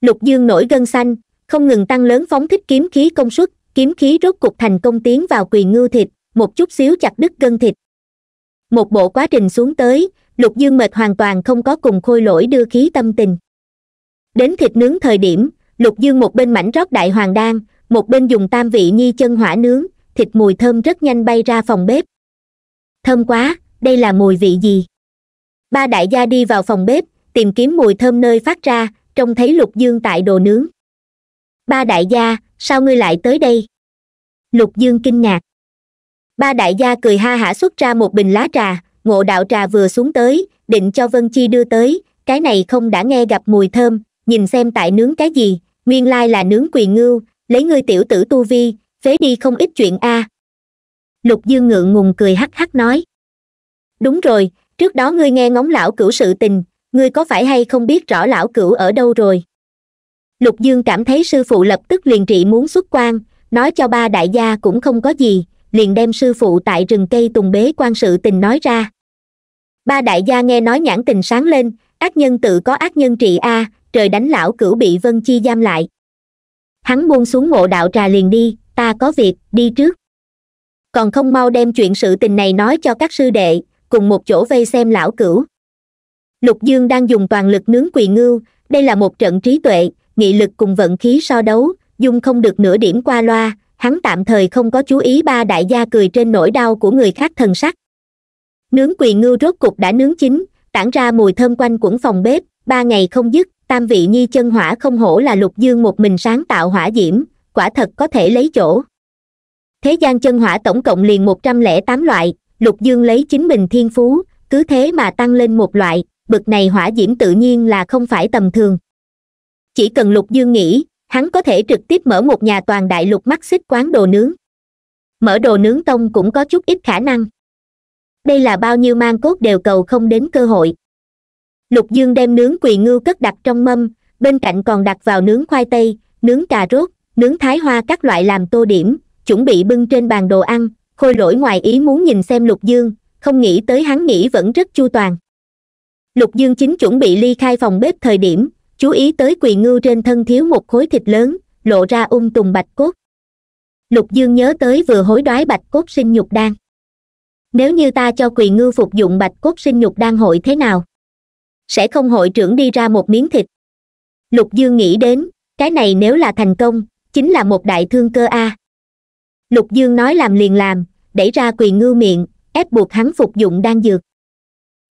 lục dương nổi gân xanh không ngừng tăng lớn phóng thích kiếm khí công suất kiếm khí rốt cục thành công tiến vào quỳ ngưu thịt một chút xíu chặt đứt gân thịt một bộ quá trình xuống tới lục dương mệt hoàn toàn không có cùng khôi lỗi đưa khí tâm tình đến thịt nướng thời điểm lục dương một bên mảnh rót đại hoàng đan một bên dùng tam vị nhi chân hỏa nướng thịt mùi thơm rất nhanh bay ra phòng bếp thơm quá đây là mùi vị gì ba đại gia đi vào phòng bếp tìm kiếm mùi thơm nơi phát ra trông thấy lục dương tại đồ nướng ba đại gia sao ngươi lại tới đây lục dương kinh ngạc ba đại gia cười ha hả xuất ra một bình lá trà ngộ đạo trà vừa xuống tới định cho vân chi đưa tới cái này không đã nghe gặp mùi thơm nhìn xem tại nướng cái gì nguyên lai là nướng quỳ ngưu lấy ngươi tiểu tử tu vi phế đi không ít chuyện a à. lục dương ngượng ngùng cười hắc hắc nói đúng rồi trước đó ngươi nghe ngóng lão cửu sự tình ngươi có phải hay không biết rõ lão cửu ở đâu rồi lục dương cảm thấy sư phụ lập tức liền trị muốn xuất quan nói cho ba đại gia cũng không có gì liền đem sư phụ tại rừng cây tùng bế quan sự tình nói ra ba đại gia nghe nói nhãn tình sáng lên ác nhân tự có ác nhân trị a trời đánh lão cửu bị vân chi giam lại hắn buông xuống ngộ đạo trà liền đi ta có việc đi trước còn không mau đem chuyện sự tình này nói cho các sư đệ cùng một chỗ vây xem lão cửu lục dương đang dùng toàn lực nướng quỳ ngưu đây là một trận trí tuệ nghị lực cùng vận khí so đấu dung không được nửa điểm qua loa hắn tạm thời không có chú ý ba đại gia cười trên nỗi đau của người khác thần sắc nướng quỳ ngưu rốt cục đã nướng chín tản ra mùi thơm quanh quẩn phòng bếp ba ngày không dứt tam vị nhi chân hỏa không hổ là lục dương một mình sáng tạo hỏa diễm quả thật có thể lấy chỗ thế gian chân hỏa tổng cộng liền một trăm lẻ tám loại lục dương lấy chính mình thiên phú cứ thế mà tăng lên một loại bực này hỏa diễm tự nhiên là không phải tầm thường chỉ cần lục dương nghĩ hắn có thể trực tiếp mở một nhà toàn đại lục mắt xích quán đồ nướng mở đồ nướng tông cũng có chút ít khả năng đây là bao nhiêu mang cốt đều cầu không đến cơ hội lục dương đem nướng quỳ ngưu cất đặt trong mâm bên cạnh còn đặt vào nướng khoai tây nướng cà rốt nướng thái hoa các loại làm tô điểm chuẩn bị bưng trên bàn đồ ăn khôi lỗi ngoài ý muốn nhìn xem lục dương không nghĩ tới hắn nghĩ vẫn rất chu toàn lục dương chính chuẩn bị ly khai phòng bếp thời điểm chú ý tới quỳ ngưu trên thân thiếu một khối thịt lớn lộ ra ung tùng bạch cốt lục dương nhớ tới vừa hối đoái bạch cốt sinh nhục đan nếu như ta cho quỳ ngưu phục dụng bạch cốt sinh nhục đan hội thế nào sẽ không hội trưởng đi ra một miếng thịt lục dương nghĩ đến cái này nếu là thành công chính là một đại thương cơ a lục dương nói làm liền làm đẩy ra quỳ ngưu miệng ép buộc hắn phục dụng đan dược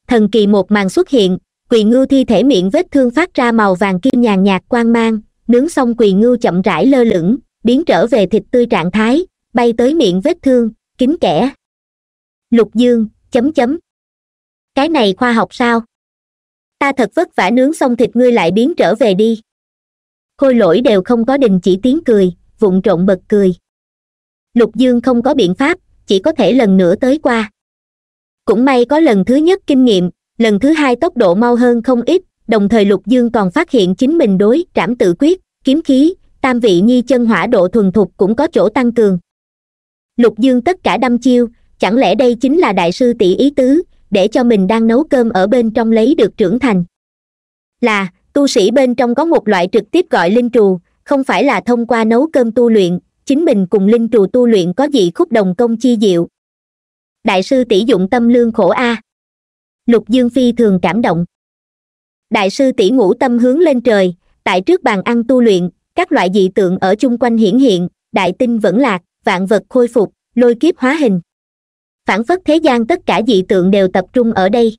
thần kỳ một màn xuất hiện quỳ ngưu thi thể miệng vết thương phát ra màu vàng kim nhàn nhạt quang mang nướng xong quỳ ngưu chậm rãi lơ lửng biến trở về thịt tươi trạng thái bay tới miệng vết thương kín kẽ lục dương chấm chấm cái này khoa học sao ta thật vất vả nướng xong thịt ngươi lại biến trở về đi khôi lỗi đều không có đình chỉ tiếng cười vụng trộn bật cười lục dương không có biện pháp chỉ có thể lần nữa tới qua cũng may có lần thứ nhất kinh nghiệm lần thứ hai tốc độ mau hơn không ít đồng thời lục dương còn phát hiện chính mình đối trảm tự quyết kiếm khí tam vị nhi chân hỏa độ thuần thục cũng có chỗ tăng cường lục dương tất cả đâm chiêu chẳng lẽ đây chính là đại sư tỷ ý tứ để cho mình đang nấu cơm ở bên trong lấy được trưởng thành là tu sĩ bên trong có một loại trực tiếp gọi linh trù không phải là thông qua nấu cơm tu luyện chính mình cùng linh trù tu luyện có gì khúc đồng công chi diệu đại sư tỷ dụng tâm lương khổ a à lục dương phi thường cảm động đại sư tỷ ngũ tâm hướng lên trời tại trước bàn ăn tu luyện các loại dị tượng ở chung quanh hiển hiện đại tinh vẫn lạc vạn vật khôi phục lôi kiếp hóa hình phản phất thế gian tất cả dị tượng đều tập trung ở đây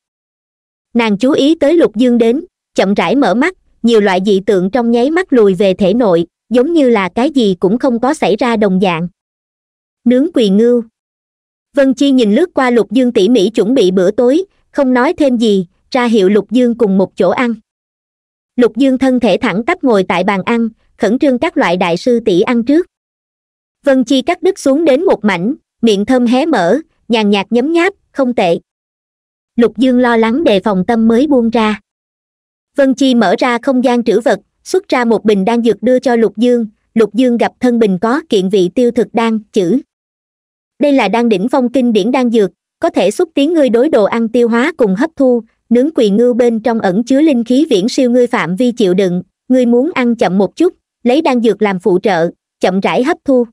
nàng chú ý tới lục dương đến chậm rãi mở mắt nhiều loại dị tượng trong nháy mắt lùi về thể nội giống như là cái gì cũng không có xảy ra đồng dạng nướng quỳ ngưu vân chi nhìn lướt qua lục dương tỉ mỉ chuẩn bị bữa tối không nói thêm gì ra hiệu lục dương cùng một chỗ ăn lục dương thân thể thẳng tắp ngồi tại bàn ăn khẩn trương các loại đại sư tỷ ăn trước vân chi cắt đứt xuống đến một mảnh miệng thơm hé mở nhàn nhạt nhấm nháp không tệ lục dương lo lắng đề phòng tâm mới buông ra vân chi mở ra không gian trữ vật xuất ra một bình đan dược đưa cho lục dương lục dương gặp thân bình có kiện vị tiêu thực đan chữ đây là đan đỉnh phong kinh điển đan dược có thể xúc tiến ngươi đối đồ ăn tiêu hóa cùng hấp thu nướng quỳ ngư bên trong ẩn chứa linh khí viễn siêu ngươi phạm vi chịu đựng ngươi muốn ăn chậm một chút lấy đan dược làm phụ trợ chậm rãi hấp thu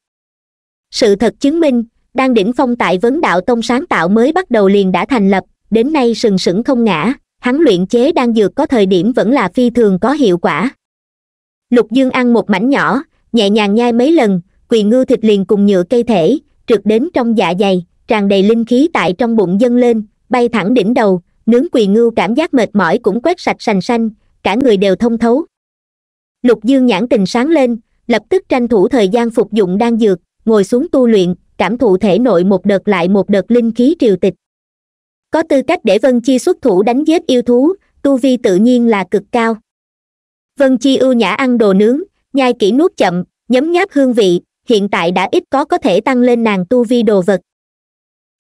sự thật chứng minh đan đỉnh phong tại vấn đạo tông sáng tạo mới bắt đầu liền đã thành lập đến nay sừng sững không ngã hắn luyện chế đan dược có thời điểm vẫn là phi thường có hiệu quả lục dương ăn một mảnh nhỏ nhẹ nhàng nhai mấy lần quỳ ngư thịt liền cùng nhựa cây thể trượt đến trong dạ dày tràn đầy linh khí tại trong bụng dâng lên bay thẳng đỉnh đầu nướng quỳ ngưu cảm giác mệt mỏi cũng quét sạch sành xanh cả người đều thông thấu lục dương nhãn tình sáng lên lập tức tranh thủ thời gian phục dụng đan dược ngồi xuống tu luyện cảm thụ thể nội một đợt lại một đợt linh khí triều tịch có tư cách để vân chi xuất thủ đánh giết yêu thú tu vi tự nhiên là cực cao vân chi ưu nhã ăn đồ nướng nhai kỹ nuốt chậm nhấm nháp hương vị hiện tại đã ít có có thể tăng lên nàng tu vi đồ vật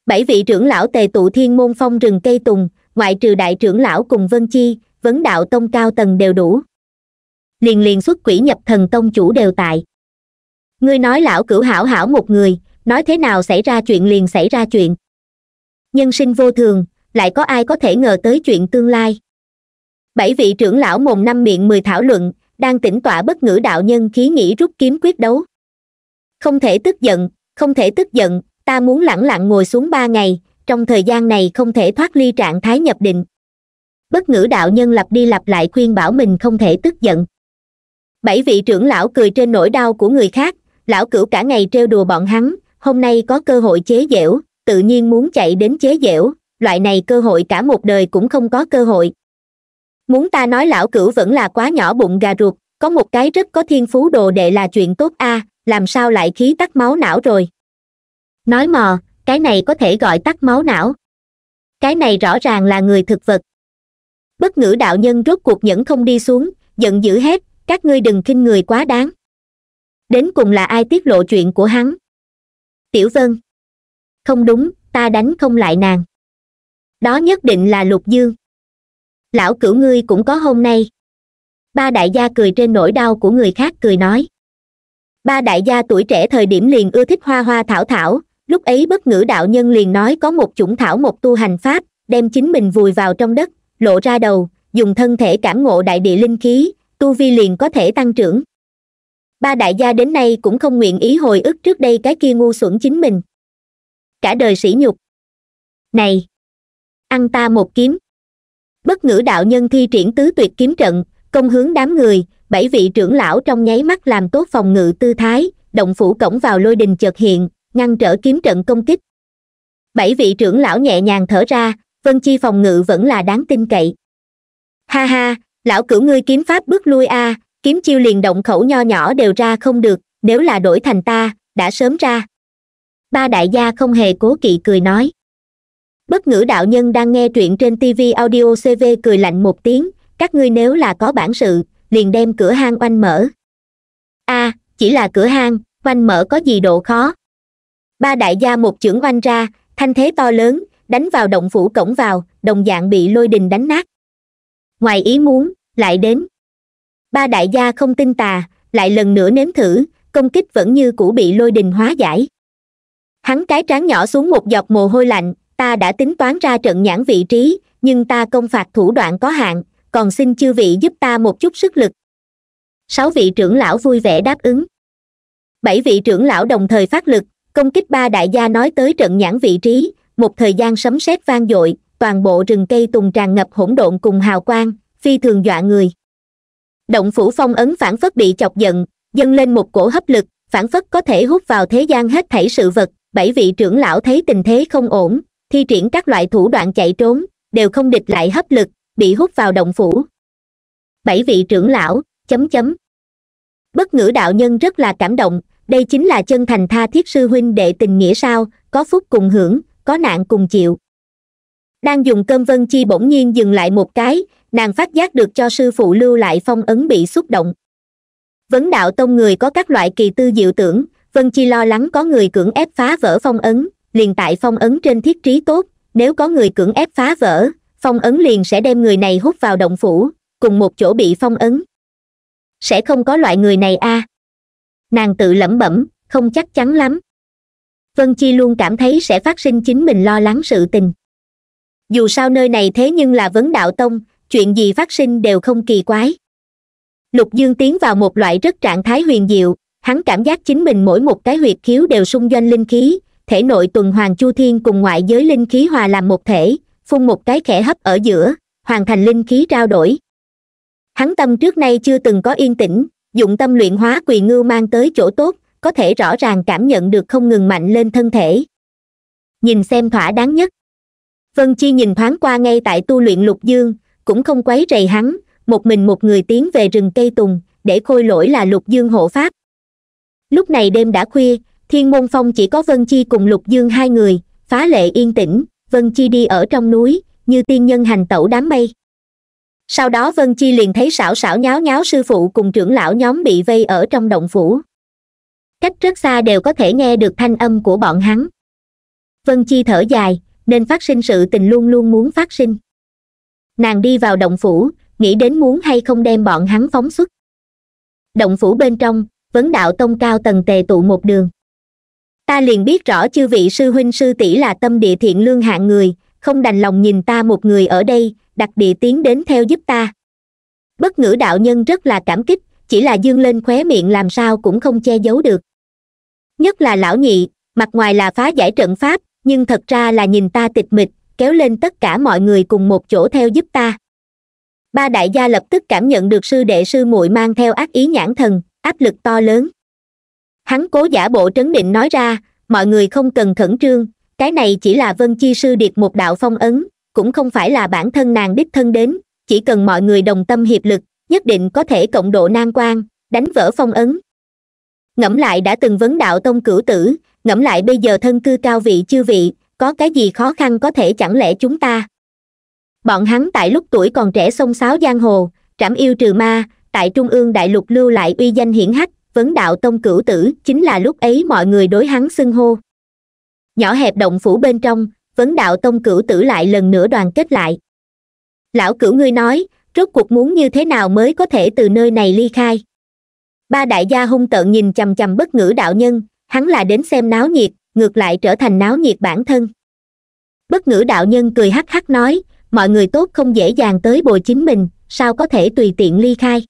bảy vị trưởng lão tề tụ thiên môn phong rừng cây tùng ngoại trừ đại trưởng lão cùng vân chi vấn đạo tông cao tầng đều đủ liền liền xuất quỷ nhập thần tông chủ đều tại ngươi nói lão cửu hảo hảo một người nói thế nào xảy ra chuyện liền xảy ra chuyện nhân sinh vô thường lại có ai có thể ngờ tới chuyện tương lai bảy vị trưởng lão mồm năm miệng mười thảo luận đang tỉnh tọa bất ngữ đạo nhân khí nghĩ rút kiếm quyết đấu không thể tức giận không thể tức giận ta muốn lẳng lặng ngồi xuống ba ngày trong thời gian này không thể thoát ly trạng thái nhập định bất ngữ đạo nhân lặp đi lặp lại khuyên bảo mình không thể tức giận bảy vị trưởng lão cười trên nỗi đau của người khác lão cửu cả ngày trêu đùa bọn hắn hôm nay có cơ hội chế dẻo tự nhiên muốn chạy đến chế dẻo loại này cơ hội cả một đời cũng không có cơ hội muốn ta nói lão cửu vẫn là quá nhỏ bụng gà ruột có một cái rất có thiên phú đồ đệ là chuyện tốt a à, làm sao lại khí tắc máu não rồi nói mò cái này có thể gọi tắt máu não cái này rõ ràng là người thực vật bất ngữ đạo nhân rốt cuộc nhẫn không đi xuống giận dữ hết các ngươi đừng khinh người quá đáng đến cùng là ai tiết lộ chuyện của hắn tiểu vân không đúng ta đánh không lại nàng đó nhất định là lục dương lão cửu ngươi cũng có hôm nay ba đại gia cười trên nỗi đau của người khác cười nói ba đại gia tuổi trẻ thời điểm liền ưa thích hoa hoa thảo thảo lúc ấy bất ngữ đạo nhân liền nói có một chủng thảo một tu hành pháp đem chính mình vùi vào trong đất lộ ra đầu dùng thân thể cảm ngộ đại địa linh khí tu vi liền có thể tăng trưởng ba đại gia đến nay cũng không nguyện ý hồi ức trước đây cái kia ngu xuẩn chính mình cả đời sỉ nhục này ăn ta một kiếm bất ngữ đạo nhân thi triển tứ tuyệt kiếm trận công hướng đám người bảy vị trưởng lão trong nháy mắt làm tốt phòng ngự tư thái động phủ cổng vào lôi đình chợt hiện ngăn trở kiếm trận công kích bảy vị trưởng lão nhẹ nhàng thở ra vân chi phòng ngự vẫn là đáng tin cậy ha ha lão cửu ngươi kiếm pháp bước lui a à, kiếm chiêu liền động khẩu nho nhỏ đều ra không được nếu là đổi thành ta đã sớm ra ba đại gia không hề cố kỵ cười nói bất ngữ đạo nhân đang nghe truyện trên tv audio cv cười lạnh một tiếng các ngươi nếu là có bản sự liền đem cửa hang oanh mở a à, chỉ là cửa hang oanh mở có gì độ khó ba đại gia một chưởng oanh ra thanh thế to lớn đánh vào động phủ cổng vào đồng dạng bị lôi đình đánh nát ngoài ý muốn lại đến ba đại gia không tin tà lại lần nữa nếm thử công kích vẫn như cũ bị lôi đình hóa giải hắn cái trán nhỏ xuống một giọt mồ hôi lạnh ta đã tính toán ra trận nhãn vị trí nhưng ta công phạt thủ đoạn có hạn còn xin chư vị giúp ta một chút sức lực sáu vị trưởng lão vui vẻ đáp ứng bảy vị trưởng lão đồng thời phát lực công kích ba đại gia nói tới trận nhãn vị trí một thời gian sấm sét vang dội toàn bộ rừng cây tùng tràn ngập hỗn độn cùng hào quang phi thường dọa người động phủ phong ấn phản phất bị chọc giận dâng lên một cổ hấp lực phản phất có thể hút vào thế gian hết thảy sự vật bảy vị trưởng lão thấy tình thế không ổn thi triển các loại thủ đoạn chạy trốn đều không địch lại hấp lực bị hút vào động phủ bảy vị trưởng lão chấm chấm bất ngữ đạo nhân rất là cảm động đây chính là chân thành tha thiết sư huynh đệ tình nghĩa sao có phúc cùng hưởng có nạn cùng chịu đang dùng cơm vân chi bỗng nhiên dừng lại một cái nàng phát giác được cho sư phụ lưu lại phong ấn bị xúc động vấn đạo tông người có các loại kỳ tư diệu tưởng vân chi lo lắng có người cưỡng ép phá vỡ phong ấn liền tại phong ấn trên thiết trí tốt nếu có người cưỡng ép phá vỡ phong ấn liền sẽ đem người này hút vào động phủ cùng một chỗ bị phong ấn sẽ không có loại người này a à nàng tự lẩm bẩm không chắc chắn lắm vân chi luôn cảm thấy sẽ phát sinh chính mình lo lắng sự tình dù sao nơi này thế nhưng là vấn đạo tông chuyện gì phát sinh đều không kỳ quái lục dương tiến vào một loại rất trạng thái huyền diệu hắn cảm giác chính mình mỗi một cái huyệt khiếu đều xung doanh linh khí thể nội tuần hoàng chu thiên cùng ngoại giới linh khí hòa làm một thể phun một cái khẽ hấp ở giữa hoàn thành linh khí trao đổi hắn tâm trước nay chưa từng có yên tĩnh dụng tâm luyện hóa quỳ ngưu mang tới chỗ tốt có thể rõ ràng cảm nhận được không ngừng mạnh lên thân thể nhìn xem thỏa đáng nhất vân chi nhìn thoáng qua ngay tại tu luyện lục dương cũng không quấy rầy hắn một mình một người tiến về rừng cây tùng để khôi lỗi là lục dương hộ pháp lúc này đêm đã khuya thiên môn phong chỉ có vân chi cùng lục dương hai người phá lệ yên tĩnh vân chi đi ở trong núi như tiên nhân hành tẩu đám mây sau đó vân chi liền thấy xảo xảo nháo nháo sư phụ cùng trưởng lão nhóm bị vây ở trong động phủ cách rất xa đều có thể nghe được thanh âm của bọn hắn vân chi thở dài nên phát sinh sự tình luôn luôn muốn phát sinh nàng đi vào động phủ nghĩ đến muốn hay không đem bọn hắn phóng xuất động phủ bên trong vấn đạo tông cao tầng tề tụ một đường ta liền biết rõ chư vị sư huynh sư tỷ là tâm địa thiện lương hạng người không đành lòng nhìn ta một người ở đây đặc địa tiến đến theo giúp ta bất ngữ đạo nhân rất là cảm kích chỉ là dương lên khóe miệng làm sao cũng không che giấu được nhất là lão nhị mặt ngoài là phá giải trận pháp nhưng thật ra là nhìn ta tịch mịch kéo lên tất cả mọi người cùng một chỗ theo giúp ta ba đại gia lập tức cảm nhận được sư đệ sư muội mang theo ác ý nhãn thần áp lực to lớn hắn cố giả bộ trấn định nói ra mọi người không cần khẩn trương cái này chỉ là vân chi sư điệp một đạo phong ấn cũng không phải là bản thân nàng đích thân đến chỉ cần mọi người đồng tâm hiệp lực nhất định có thể cộng độ nan quan đánh vỡ phong ấn ngẫm lại đã từng vấn đạo tông cửu tử ngẫm lại bây giờ thân cư cao vị chư vị có cái gì khó khăn có thể chẳng lẽ chúng ta bọn hắn tại lúc tuổi còn trẻ sông sáo giang hồ trảm yêu trừ ma tại trung ương đại lục lưu lại uy danh hiển hách vấn đạo tông cửu tử chính là lúc ấy mọi người đối hắn xưng hô nhỏ hẹp động phủ bên trong vấn đạo tông cửu tử lại lần nữa đoàn kết lại lão cửu ngươi nói rốt cuộc muốn như thế nào mới có thể từ nơi này ly khai ba đại gia hung tợn nhìn chằm chằm bất ngữ đạo nhân hắn là đến xem náo nhiệt ngược lại trở thành náo nhiệt bản thân bất ngữ đạo nhân cười hắc hắc nói mọi người tốt không dễ dàng tới bồi chính mình sao có thể tùy tiện ly khai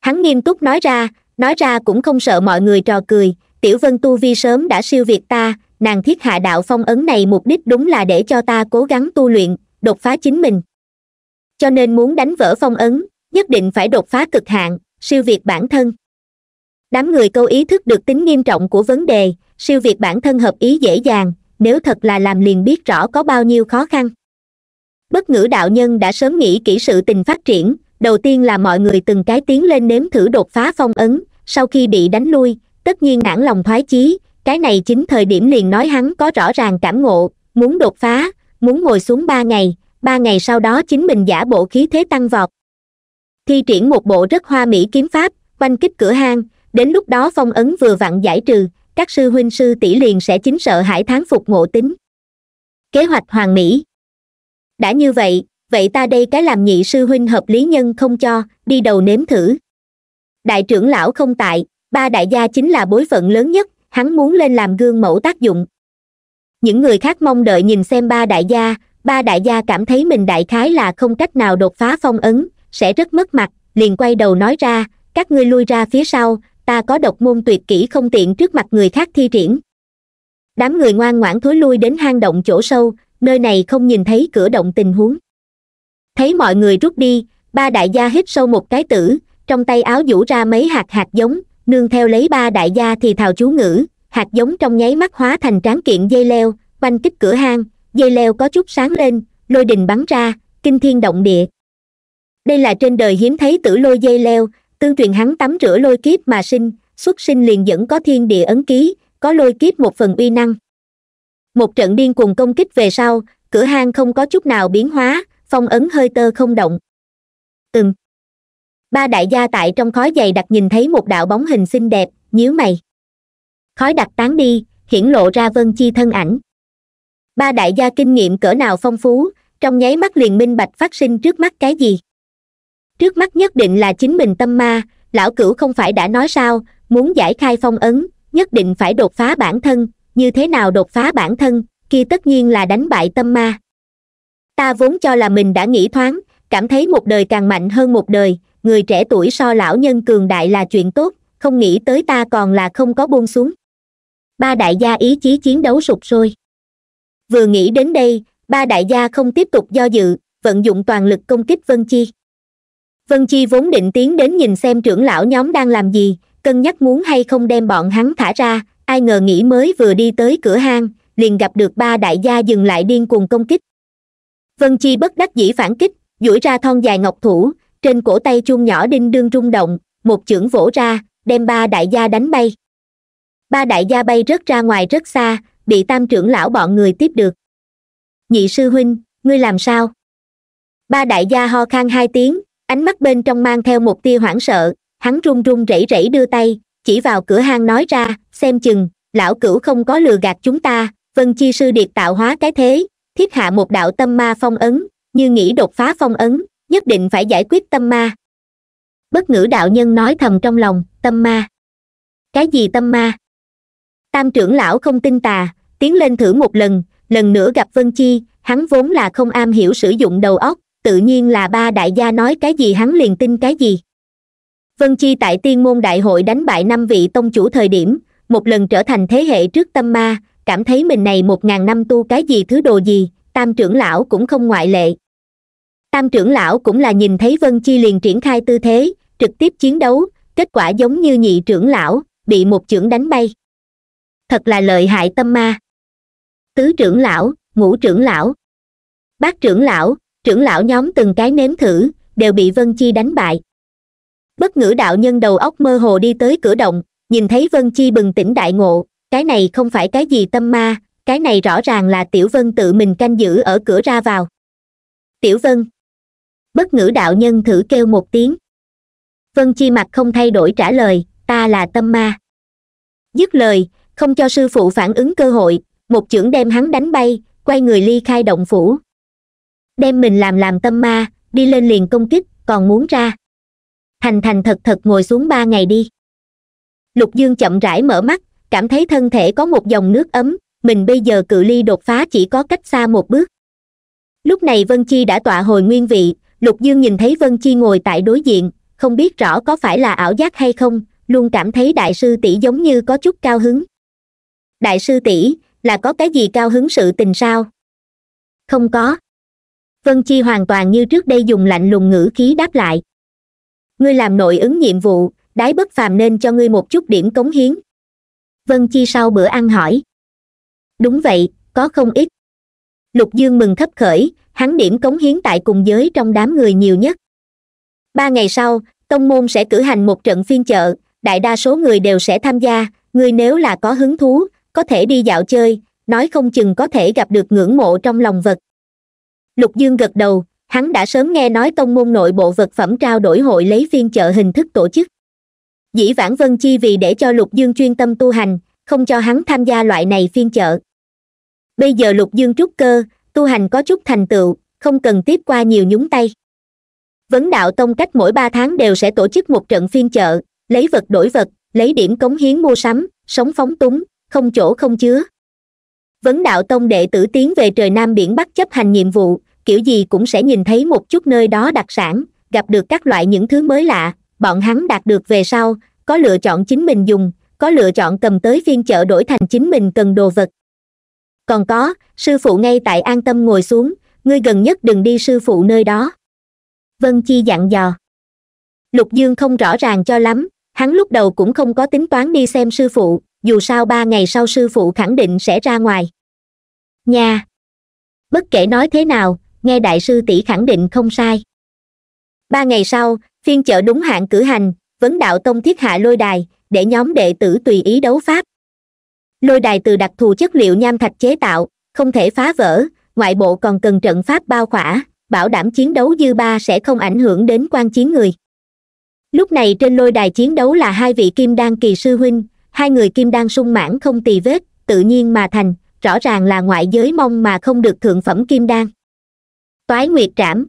hắn nghiêm túc nói ra nói ra cũng không sợ mọi người trò cười tiểu vân tu vi sớm đã siêu việt ta nàng thiết hạ đạo phong ấn này mục đích đúng là để cho ta cố gắng tu luyện đột phá chính mình cho nên muốn đánh vỡ phong ấn nhất định phải đột phá cực hạn siêu việt bản thân đám người câu ý thức được tính nghiêm trọng của vấn đề siêu việt bản thân hợp ý dễ dàng nếu thật là làm liền biết rõ có bao nhiêu khó khăn bất ngữ đạo nhân đã sớm nghĩ kỹ sự tình phát triển đầu tiên là mọi người từng cái tiến lên nếm thử đột phá phong ấn sau khi bị đánh lui tất nhiên nản lòng thoái chí cái này chính thời điểm liền nói hắn có rõ ràng cảm ngộ muốn đột phá muốn ngồi xuống ba ngày ba ngày sau đó chính mình giả bộ khí thế tăng vọt thi triển một bộ rất hoa mỹ kiếm pháp quanh kích cửa hang đến lúc đó phong ấn vừa vặn giải trừ các sư huynh sư tỷ liền sẽ chính sợ hải thán phục ngộ tính kế hoạch hoàng mỹ đã như vậy vậy ta đây cái làm nhị sư huynh hợp lý nhân không cho đi đầu nếm thử đại trưởng lão không tại ba đại gia chính là bối phận lớn nhất hắn muốn lên làm gương mẫu tác dụng những người khác mong đợi nhìn xem ba đại gia ba đại gia cảm thấy mình đại khái là không cách nào đột phá phong ấn sẽ rất mất mặt liền quay đầu nói ra các ngươi lui ra phía sau ta có độc môn tuyệt kỹ không tiện trước mặt người khác thi triển đám người ngoan ngoãn thối lui đến hang động chỗ sâu nơi này không nhìn thấy cửa động tình huống thấy mọi người rút đi ba đại gia hít sâu một cái tử trong tay áo vũ ra mấy hạt hạt giống nương theo lấy ba đại gia thì thào chú ngữ hạt giống trong nháy mắt hóa thành tráng kiện dây leo quanh kích cửa hang dây leo có chút sáng lên lôi đình bắn ra kinh thiên động địa đây là trên đời hiếm thấy tử lôi dây leo tương truyền hắn tắm rửa lôi kiếp mà sinh xuất sinh liền dẫn có thiên địa ấn ký có lôi kiếp một phần uy năng một trận điên cuồng công kích về sau cửa hang không có chút nào biến hóa phong ấn hơi tơ không động ừng ba đại gia tại trong khói dày đặc nhìn thấy một đạo bóng hình xinh đẹp nhíu mày khói đặc tán đi hiển lộ ra vân chi thân ảnh ba đại gia kinh nghiệm cỡ nào phong phú trong nháy mắt liền minh bạch phát sinh trước mắt cái gì trước mắt nhất định là chính mình tâm ma lão cửu không phải đã nói sao muốn giải khai phong ấn nhất định phải đột phá bản thân như thế nào đột phá bản thân kia tất nhiên là đánh bại tâm ma ta vốn cho là mình đã nghĩ thoáng cảm thấy một đời càng mạnh hơn một đời người trẻ tuổi so lão nhân cường đại là chuyện tốt không nghĩ tới ta còn là không có buông xuống ba đại gia ý chí chiến đấu sụp sôi vừa nghĩ đến đây ba đại gia không tiếp tục do dự vận dụng toàn lực công kích vân chi vân chi vốn định tiến đến nhìn xem trưởng lão nhóm đang làm gì cân nhắc muốn hay không đem bọn hắn thả ra ai ngờ nghĩ mới vừa đi tới cửa hang liền gặp được ba đại gia dừng lại điên cuồng công kích vân chi bất đắc dĩ phản kích duỗi ra thon dài ngọc thủ trên cổ tay chuông nhỏ đinh đương rung động một chưởng vỗ ra đem ba đại gia đánh bay ba đại gia bay rớt ra ngoài rất xa bị tam trưởng lão bọn người tiếp được nhị sư huynh ngươi làm sao ba đại gia ho khan hai tiếng ánh mắt bên trong mang theo một tia hoảng sợ hắn run run rẩy rẩy đưa tay chỉ vào cửa hang nói ra xem chừng lão cửu không có lừa gạt chúng ta vân chi sư điệt tạo hóa cái thế thiết hạ một đạo tâm ma phong ấn như nghĩ đột phá phong ấn nhất định phải giải quyết tâm ma bất ngữ đạo nhân nói thầm trong lòng tâm ma cái gì tâm ma tam trưởng lão không tin tà tiến lên thử một lần lần nữa gặp vân chi hắn vốn là không am hiểu sử dụng đầu óc tự nhiên là ba đại gia nói cái gì hắn liền tin cái gì vân chi tại tiên môn đại hội đánh bại năm vị tông chủ thời điểm một lần trở thành thế hệ trước tâm ma cảm thấy mình này một ngàn năm tu cái gì thứ đồ gì tam trưởng lão cũng không ngoại lệ tam trưởng lão cũng là nhìn thấy vân chi liền triển khai tư thế trực tiếp chiến đấu kết quả giống như nhị trưởng lão bị một trưởng đánh bay thật là lợi hại tâm ma tứ trưởng lão ngũ trưởng lão bác trưởng lão trưởng lão nhóm từng cái nếm thử đều bị vân chi đánh bại bất ngữ đạo nhân đầu óc mơ hồ đi tới cửa động nhìn thấy vân chi bừng tỉnh đại ngộ cái này không phải cái gì tâm ma cái này rõ ràng là tiểu vân tự mình canh giữ ở cửa ra vào tiểu vân bất ngữ đạo nhân thử kêu một tiếng vân chi mặt không thay đổi trả lời ta là tâm ma dứt lời không cho sư phụ phản ứng cơ hội một chưởng đem hắn đánh bay quay người ly khai động phủ đem mình làm làm tâm ma đi lên liền công kích còn muốn ra thành thành thật thật ngồi xuống ba ngày đi lục dương chậm rãi mở mắt cảm thấy thân thể có một dòng nước ấm mình bây giờ cự ly đột phá chỉ có cách xa một bước lúc này vân chi đã tọa hồi nguyên vị lục dương nhìn thấy vân chi ngồi tại đối diện không biết rõ có phải là ảo giác hay không luôn cảm thấy đại sư tỷ giống như có chút cao hứng đại sư tỷ là có cái gì cao hứng sự tình sao không có vân chi hoàn toàn như trước đây dùng lạnh lùng ngữ khí đáp lại ngươi làm nội ứng nhiệm vụ đái bất phàm nên cho ngươi một chút điểm cống hiến vân chi sau bữa ăn hỏi đúng vậy có không ít lục dương mừng thấp khởi hắn điểm cống hiến tại cùng giới trong đám người nhiều nhất ba ngày sau tông môn sẽ cử hành một trận phiên chợ đại đa số người đều sẽ tham gia Người nếu là có hứng thú có thể đi dạo chơi nói không chừng có thể gặp được ngưỡng mộ trong lòng vật lục dương gật đầu hắn đã sớm nghe nói tông môn nội bộ vật phẩm trao đổi hội lấy phiên chợ hình thức tổ chức dĩ vãn vân chi vì để cho lục dương chuyên tâm tu hành không cho hắn tham gia loại này phiên chợ bây giờ lục dương trúc cơ tu hành có chút thành tựu không cần tiếp qua nhiều nhúng tay vấn đạo tông cách mỗi ba tháng đều sẽ tổ chức một trận phiên chợ lấy vật đổi vật lấy điểm cống hiến mua sắm sống phóng túng không chỗ không chứa vấn đạo tông đệ tử tiến về trời nam biển bắc chấp hành nhiệm vụ kiểu gì cũng sẽ nhìn thấy một chút nơi đó đặc sản gặp được các loại những thứ mới lạ bọn hắn đạt được về sau có lựa chọn chính mình dùng có lựa chọn cầm tới phiên chợ đổi thành chính mình cần đồ vật còn có sư phụ ngay tại an tâm ngồi xuống ngươi gần nhất đừng đi sư phụ nơi đó vân chi dặn dò lục dương không rõ ràng cho lắm hắn lúc đầu cũng không có tính toán đi xem sư phụ dù sao ba ngày sau sư phụ khẳng định sẽ ra ngoài nha bất kể nói thế nào nghe đại sư tỷ khẳng định không sai ba ngày sau phiên chợ đúng hạn cử hành vấn đạo tông thiết hạ lôi đài để nhóm đệ tử tùy ý đấu pháp lôi đài từ đặc thù chất liệu nham thạch chế tạo không thể phá vỡ ngoại bộ còn cần trận pháp bao khỏa bảo đảm chiến đấu dư ba sẽ không ảnh hưởng đến quan chiến người lúc này trên lôi đài chiến đấu là hai vị kim đan kỳ sư huynh hai người kim đan sung mãn không tì vết tự nhiên mà thành rõ ràng là ngoại giới mong mà không được thượng phẩm kim đan toái nguyệt trảm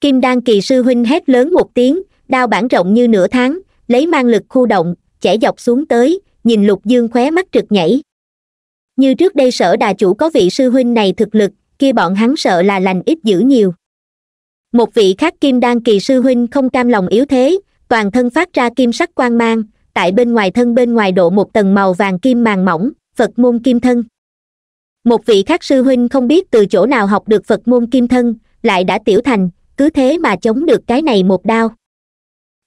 kim đan kỳ sư huynh hét lớn một tiếng đao bản rộng như nửa tháng lấy mang lực khu động chẻ dọc xuống tới nhìn lục dương khóe mắt trực nhảy như trước đây sở đà chủ có vị sư huynh này thực lực kia bọn hắn sợ là lành ít dữ nhiều một vị khác kim đan kỳ sư huynh không cam lòng yếu thế toàn thân phát ra kim sắc quang mang tại bên ngoài thân bên ngoài độ một tầng màu vàng kim màng mỏng phật môn kim thân một vị khác sư huynh không biết từ chỗ nào học được phật môn kim thân lại đã tiểu thành cứ thế mà chống được cái này một đao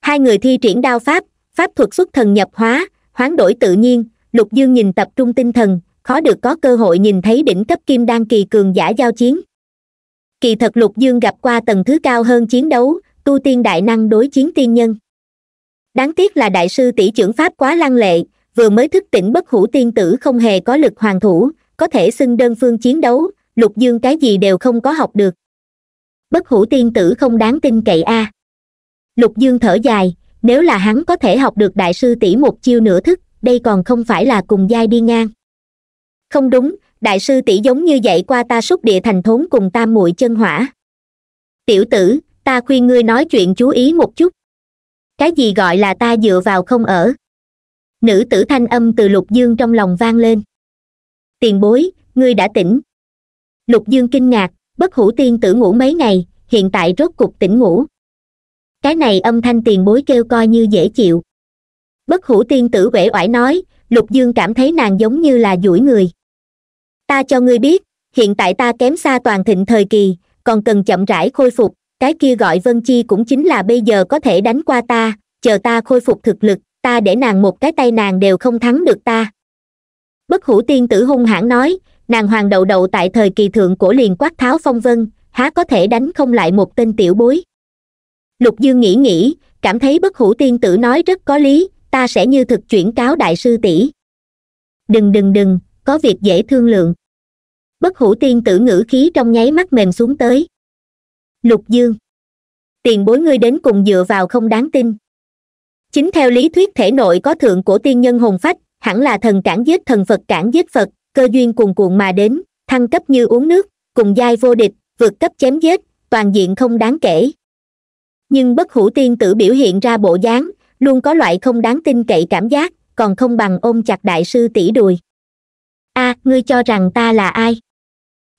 hai người thi triển đao pháp pháp thuật xuất thần nhập hóa hoán đổi tự nhiên lục dương nhìn tập trung tinh thần khó được có cơ hội nhìn thấy đỉnh cấp kim đan kỳ cường giả giao chiến kỳ thật lục dương gặp qua tầng thứ cao hơn chiến đấu tu tiên đại năng đối chiến tiên nhân đáng tiếc là đại sư tỷ trưởng pháp quá lăng lệ vừa mới thức tỉnh bất hủ tiên tử không hề có lực hoàn thủ có thể xưng đơn phương chiến đấu lục dương cái gì đều không có học được bất hủ tiên tử không đáng tin cậy a lục dương thở dài nếu là hắn có thể học được đại sư tỷ một chiêu nửa thức đây còn không phải là cùng giai đi ngang không đúng đại sư tỷ giống như dạy qua ta xúc địa thành thốn cùng tam muội chân hỏa tiểu tử ta khuyên ngươi nói chuyện chú ý một chút cái gì gọi là ta dựa vào không ở nữ tử thanh âm từ lục dương trong lòng vang lên tiền bối ngươi đã tỉnh lục dương kinh ngạc bất hủ tiên tử ngủ mấy ngày hiện tại rốt cục tỉnh ngủ cái này âm thanh tiền bối kêu coi như dễ chịu bất hủ tiên tử uể oải nói lục dương cảm thấy nàng giống như là duỗi người ta cho ngươi biết hiện tại ta kém xa toàn thịnh thời kỳ còn cần chậm rãi khôi phục cái kia gọi vân chi cũng chính là bây giờ có thể đánh qua ta chờ ta khôi phục thực lực ta để nàng một cái tay nàng đều không thắng được ta bất hủ tiên tử hung hãn nói nàng hoàng đậu đậu tại thời kỳ thượng cổ liền quát tháo phong vân há có thể đánh không lại một tên tiểu bối lục dương nghĩ nghĩ cảm thấy bất hủ tiên tử nói rất có lý ta sẽ như thực chuyển cáo đại sư tỷ đừng đừng đừng có việc dễ thương lượng bất hủ tiên tử ngữ khí trong nháy mắt mềm xuống tới lục dương tiền bối ngươi đến cùng dựa vào không đáng tin chính theo lý thuyết thể nội có thượng của tiên nhân hồn phách hẳn là thần cản giết thần phật cản giết phật cơ duyên cuồn cuộn mà đến thăng cấp như uống nước cùng giai vô địch vượt cấp chém giết toàn diện không đáng kể nhưng bất hủ tiên tử biểu hiện ra bộ dáng luôn có loại không đáng tin cậy cảm giác còn không bằng ôm chặt đại sư tỷ đùi a à, ngươi cho rằng ta là ai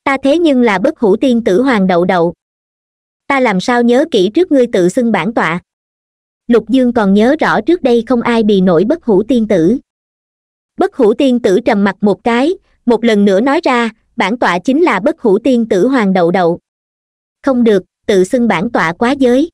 ta thế nhưng là bất hủ tiên tử hoàng đậu đậu ta làm sao nhớ kỹ trước ngươi tự xưng bản tọa lục dương còn nhớ rõ trước đây không ai bị nổi bất hủ tiên tử bất hủ tiên tử trầm mặt một cái một lần nữa nói ra bản tọa chính là bất hủ tiên tử hoàng đậu đậu không được tự xưng bản tọa quá giới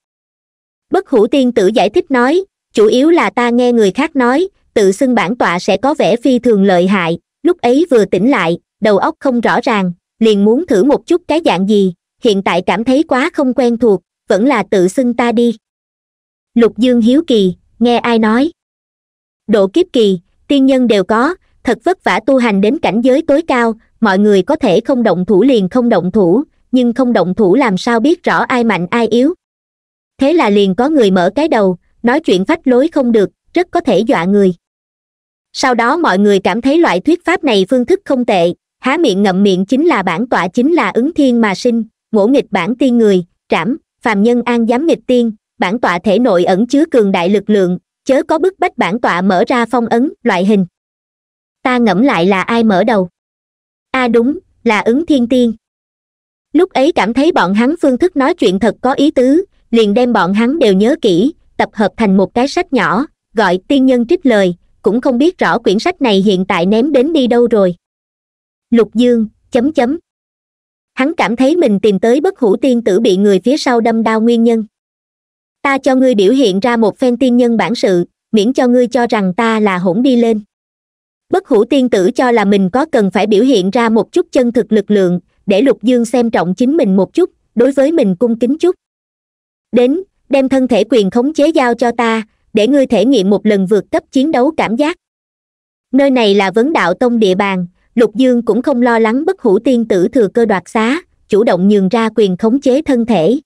bất hủ tiên tử giải thích nói chủ yếu là ta nghe người khác nói tự xưng bản tọa sẽ có vẻ phi thường lợi hại lúc ấy vừa tỉnh lại đầu óc không rõ ràng liền muốn thử một chút cái dạng gì hiện tại cảm thấy quá không quen thuộc vẫn là tự xưng ta đi lục dương hiếu kỳ nghe ai nói độ kiếp kỳ tiên nhân đều có thật vất vả tu hành đến cảnh giới tối cao mọi người có thể không động thủ liền không động thủ nhưng không động thủ làm sao biết rõ ai mạnh ai yếu thế là liền có người mở cái đầu nói chuyện phách lối không được rất có thể dọa người sau đó mọi người cảm thấy loại thuyết pháp này phương thức không tệ há miệng ngậm miệng chính là bản tọa chính là ứng thiên mà sinh ngỗ nghịch bản tiên người trảm phàm nhân an dám nghịch tiên bản tọa thể nội ẩn chứa cường đại lực lượng chớ có bức bách bản tọa mở ra phong ấn loại hình ta ngẫm lại là ai mở đầu a à đúng là ứng thiên tiên lúc ấy cảm thấy bọn hắn phương thức nói chuyện thật có ý tứ liền đem bọn hắn đều nhớ kỹ tập hợp thành một cái sách nhỏ gọi tiên nhân trích lời cũng không biết rõ quyển sách này hiện tại ném đến đi đâu rồi lục dương chấm chấm hắn cảm thấy mình tìm tới bất hủ tiên tử bị người phía sau đâm đao nguyên nhân ta cho ngươi biểu hiện ra một phen tiên nhân bản sự miễn cho ngươi cho rằng ta là hỗn đi lên bất hủ tiên tử cho là mình có cần phải biểu hiện ra một chút chân thực lực lượng để lục dương xem trọng chính mình một chút đối với mình cung kính chút đến đem thân thể quyền khống chế giao cho ta để ngươi thể nghiệm một lần vượt cấp chiến đấu cảm giác nơi này là vấn đạo tông địa bàn lục dương cũng không lo lắng bất hủ tiên tử thừa cơ đoạt xá chủ động nhường ra quyền khống chế thân thể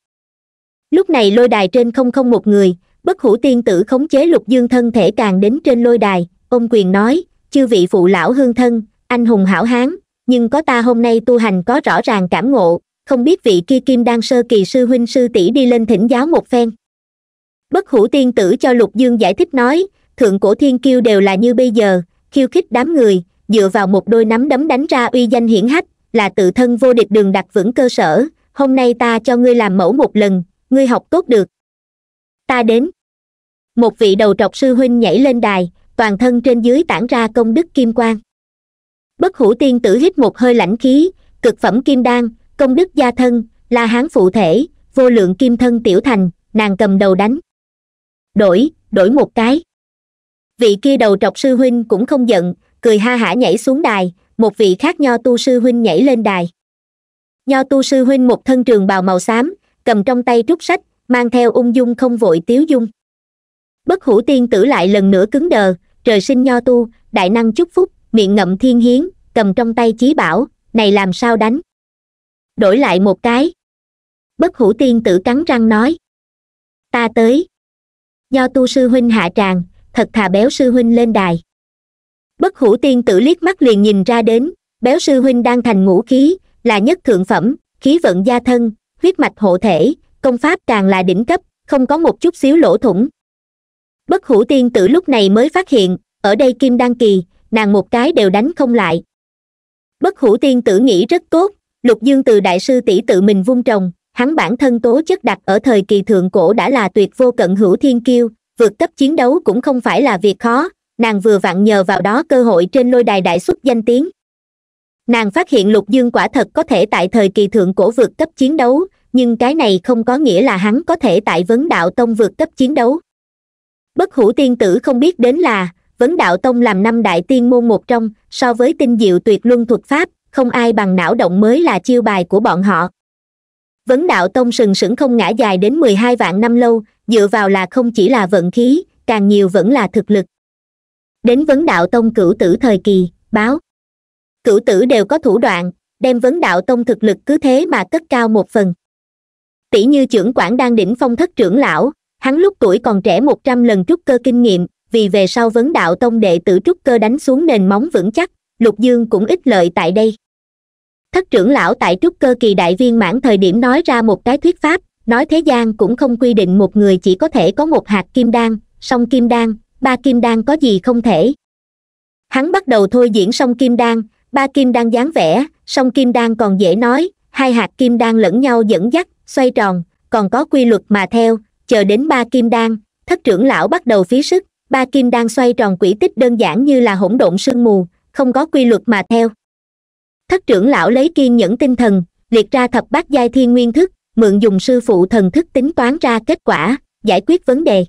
lúc này lôi đài trên không không một người bất hủ tiên tử khống chế lục dương thân thể càng đến trên lôi đài ông quyền nói chư vị phụ lão hương thân anh hùng hảo hán nhưng có ta hôm nay tu hành có rõ ràng cảm ngộ không biết vị kia kim đan sơ kỳ sư huynh sư tỷ đi lên thỉnh giáo một phen bất hủ tiên tử cho lục dương giải thích nói thượng cổ thiên kiêu đều là như bây giờ khiêu khích đám người dựa vào một đôi nắm đấm đánh ra uy danh hiển hách là tự thân vô địch đường đặt vững cơ sở hôm nay ta cho ngươi làm mẫu một lần ngươi học tốt được ta đến một vị đầu trọc sư huynh nhảy lên đài toàn thân trên dưới tản ra công đức kim quang bất hủ tiên tử hít một hơi lãnh khí cực phẩm kim đan công đức gia thân là hán phụ thể vô lượng kim thân tiểu thành nàng cầm đầu đánh đổi đổi một cái vị kia đầu trọc sư huynh cũng không giận cười ha hả nhảy xuống đài một vị khác nho tu sư huynh nhảy lên đài nho tu sư huynh một thân trường bào màu xám cầm trong tay trúc sách mang theo ung dung không vội tiếu dung bất hủ tiên tử lại lần nữa cứng đờ trời sinh nho tu đại năng chúc phúc miệng ngậm thiên hiến cầm trong tay chí bảo này làm sao đánh đổi lại một cái bất hủ tiên tử cắn răng nói ta tới do tu sư huynh hạ tràng thật thà béo sư huynh lên đài bất hủ tiên tử liếc mắt liền nhìn ra đến béo sư huynh đang thành ngũ khí là nhất thượng phẩm khí vận gia thân huyết mạch hộ thể công pháp càng là đỉnh cấp không có một chút xíu lỗ thủng bất hủ tiên tử lúc này mới phát hiện ở đây kim đăng kỳ nàng một cái đều đánh không lại bất hủ tiên tử nghĩ rất tốt lục dương từ đại sư tỷ tự mình vung trồng hắn bản thân tố chất đặt ở thời kỳ thượng cổ đã là tuyệt vô cận hữu thiên kiêu vượt cấp chiến đấu cũng không phải là việc khó nàng vừa vặn nhờ vào đó cơ hội trên lôi đài đại xuất danh tiếng nàng phát hiện lục dương quả thật có thể tại thời kỳ thượng cổ vượt cấp chiến đấu nhưng cái này không có nghĩa là hắn có thể tại vấn đạo tông vượt cấp chiến đấu bất hủ tiên tử không biết đến là vấn đạo tông làm năm đại tiên môn một trong so với tinh diệu tuyệt luân thuật pháp không ai bằng não động mới là chiêu bài của bọn họ vấn đạo tông sừng sững không ngã dài đến mười hai vạn năm lâu dựa vào là không chỉ là vận khí càng nhiều vẫn là thực lực đến vấn đạo tông cửu tử thời kỳ báo cửu tử đều có thủ đoạn đem vấn đạo tông thực lực cứ thế mà cất cao một phần tỷ như trưởng quản đang đỉnh phong thất trưởng lão hắn lúc tuổi còn trẻ một trăm lần trúc cơ kinh nghiệm vì về sau vấn đạo tông đệ tử trúc cơ đánh xuống nền móng vững chắc lục dương cũng ít lợi tại đây thất trưởng lão tại trúc cơ kỳ đại viên mãn thời điểm nói ra một cái thuyết pháp nói thế gian cũng không quy định một người chỉ có thể có một hạt kim đan song kim đan ba kim đan có gì không thể hắn bắt đầu thôi diễn song kim đan ba kim đan dáng vẻ song kim đan còn dễ nói hai hạt kim đan lẫn nhau dẫn dắt xoay tròn còn có quy luật mà theo chờ đến ba kim đan thất trưởng lão bắt đầu phí sức ba kim đan xoay tròn quỹ tích đơn giản như là hỗn độn sương mù không có quy luật mà theo thất trưởng lão lấy kiên nhẫn tinh thần liệt ra thập bát giai thiên nguyên thức mượn dùng sư phụ thần thức tính toán ra kết quả giải quyết vấn đề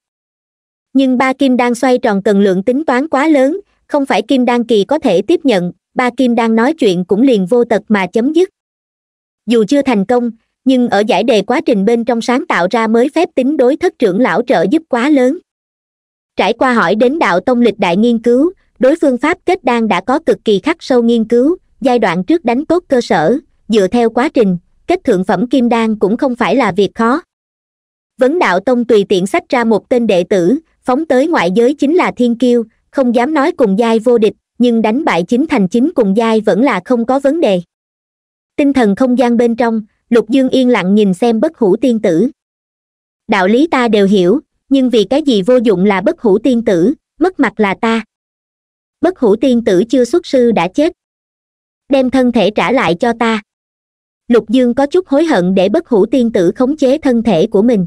nhưng ba kim đang xoay tròn cần lượng tính toán quá lớn không phải kim đan kỳ có thể tiếp nhận ba kim đang nói chuyện cũng liền vô tật mà chấm dứt dù chưa thành công nhưng ở giải đề quá trình bên trong sáng tạo ra mới phép tính đối thất trưởng lão trợ giúp quá lớn trải qua hỏi đến đạo tông lịch đại nghiên cứu đối phương pháp kết đan đã có cực kỳ khắc sâu nghiên cứu giai đoạn trước đánh tốt cơ sở dựa theo quá trình kết thượng phẩm kim đan cũng không phải là việc khó vấn đạo tông tùy tiện sách ra một tên đệ tử phóng tới ngoại giới chính là thiên kiêu không dám nói cùng giai vô địch nhưng đánh bại chính thành chính cùng giai vẫn là không có vấn đề tinh thần không gian bên trong lục dương yên lặng nhìn xem bất hủ tiên tử đạo lý ta đều hiểu nhưng vì cái gì vô dụng là bất hủ tiên tử mất mặt là ta bất hủ tiên tử chưa xuất sư đã chết đem thân thể trả lại cho ta lục dương có chút hối hận để bất hủ tiên tử khống chế thân thể của mình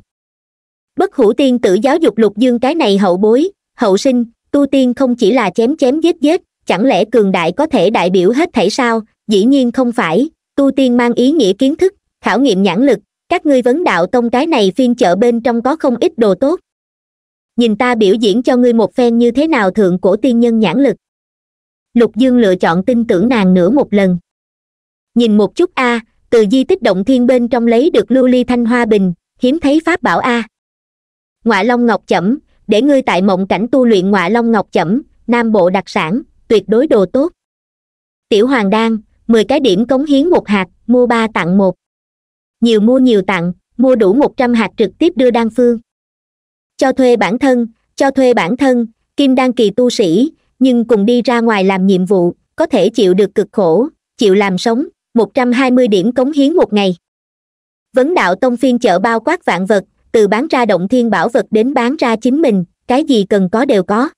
bất hủ tiên tử giáo dục lục dương cái này hậu bối hậu sinh tu tiên không chỉ là chém chém giết giết chẳng lẽ cường đại có thể đại biểu hết thể sao dĩ nhiên không phải tu tiên mang ý nghĩa kiến thức khảo nghiệm nhãn lực các ngươi vấn đạo tông cái này phiên chợ bên trong có không ít đồ tốt nhìn ta biểu diễn cho ngươi một phen như thế nào thượng cổ tiên nhân nhãn lực lục dương lựa chọn tin tưởng nàng nữa một lần nhìn một chút a từ di tích động thiên bên trong lấy được lưu ly thanh hoa bình hiếm thấy pháp bảo a ngoại long ngọc chẩm để ngươi tại mộng cảnh tu luyện ngoại long ngọc chẩm nam bộ đặc sản tuyệt đối đồ tốt tiểu hoàng đan mười cái điểm cống hiến một hạt mua ba tặng một nhiều mua nhiều tặng mua đủ một trăm hạt trực tiếp đưa đan phương cho thuê bản thân cho thuê bản thân kim đan kỳ tu sĩ nhưng cùng đi ra ngoài làm nhiệm vụ có thể chịu được cực khổ chịu làm sống một trăm hai mươi điểm cống hiến một ngày vấn đạo tông phiên chợ bao quát vạn vật từ bán ra động thiên bảo vật đến bán ra chính mình cái gì cần có đều có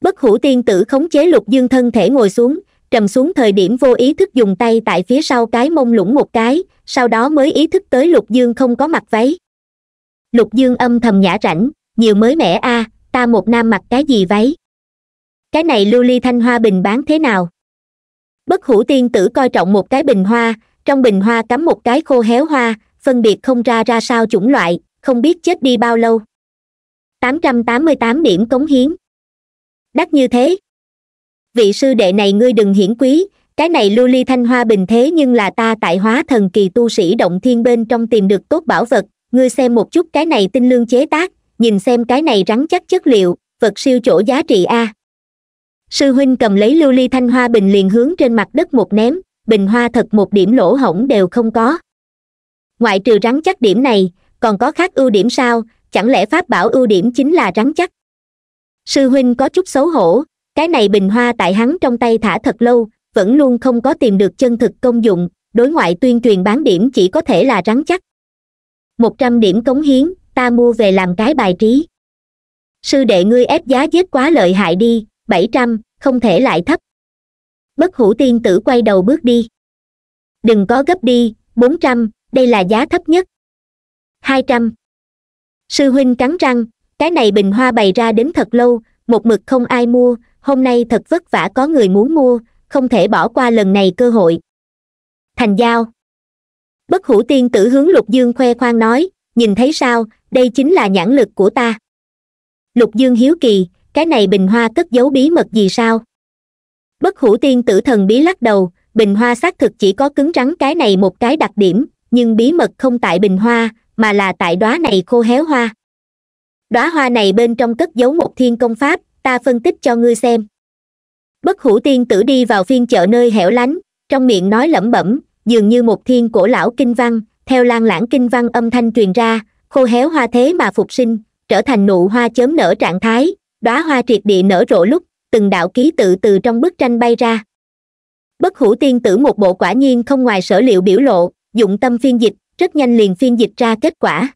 bất hủ tiên tử khống chế lục dương thân thể ngồi xuống trầm xuống thời điểm vô ý thức dùng tay tại phía sau cái mông lũng một cái sau đó mới ý thức tới lục dương không có mặc váy lục dương âm thầm nhã rảnh nhiều mới mẻ a à, ta một nam mặc cái gì váy cái này lưu ly thanh hoa bình bán thế nào bất hủ tiên tử coi trọng một cái bình hoa trong bình hoa cắm một cái khô héo hoa phân biệt không ra ra sao chủng loại không biết chết đi bao lâu tám tám trăm mươi tám điểm cống hiến đắt như thế vị sư đệ này ngươi đừng hiển quý cái này lưu ly thanh hoa bình thế nhưng là ta tại hóa thần kỳ tu sĩ động thiên bên trong tìm được tốt bảo vật ngươi xem một chút cái này tinh lương chế tác nhìn xem cái này rắn chắc chất liệu vật siêu chỗ giá trị a sư huynh cầm lấy lưu ly thanh hoa bình liền hướng trên mặt đất một ném bình hoa thật một điểm lỗ hổng đều không có ngoại trừ rắn chắc điểm này còn có khác ưu điểm sao chẳng lẽ pháp bảo ưu điểm chính là rắn chắc sư huynh có chút xấu hổ cái này bình hoa tại hắn trong tay thả thật lâu vẫn luôn không có tìm được chân thực công dụng đối ngoại tuyên truyền bán điểm chỉ có thể là rắn chắc một trăm điểm cống hiến ta mua về làm cái bài trí sư đệ ngươi ép giá giết quá lợi hại đi bảy trăm không thể lại thấp bất hủ tiên tử quay đầu bước đi đừng có gấp đi bốn trăm đây là giá thấp nhất hai trăm sư huynh cắn răng cái này bình hoa bày ra đến thật lâu một mực không ai mua hôm nay thật vất vả có người muốn mua không thể bỏ qua lần này cơ hội thành giao bất hủ tiên tử hướng lục dương khoe khoang nói nhìn thấy sao đây chính là nhãn lực của ta lục dương hiếu kỳ cái này bình hoa cất giấu bí mật gì sao bất hủ tiên tử thần bí lắc đầu bình hoa xác thực chỉ có cứng rắn cái này một cái đặc điểm nhưng bí mật không tại bình hoa mà là tại đóa này khô héo hoa đóa hoa này bên trong cất giấu một thiên công pháp ta phân tích cho ngươi xem bất hủ tiên tử đi vào phiên chợ nơi hẻo lánh trong miệng nói lẩm bẩm dường như một thiên cổ lão kinh văn theo lan lãng kinh văn âm thanh truyền ra khô héo hoa thế mà phục sinh trở thành nụ hoa chớm nở trạng thái đóa hoa triệt địa nở rộ lúc từng đạo ký tự từ trong bức tranh bay ra bất hủ tiên tử một bộ quả nhiên không ngoài sở liệu biểu lộ dụng tâm phiên dịch rất nhanh liền phiên dịch ra kết quả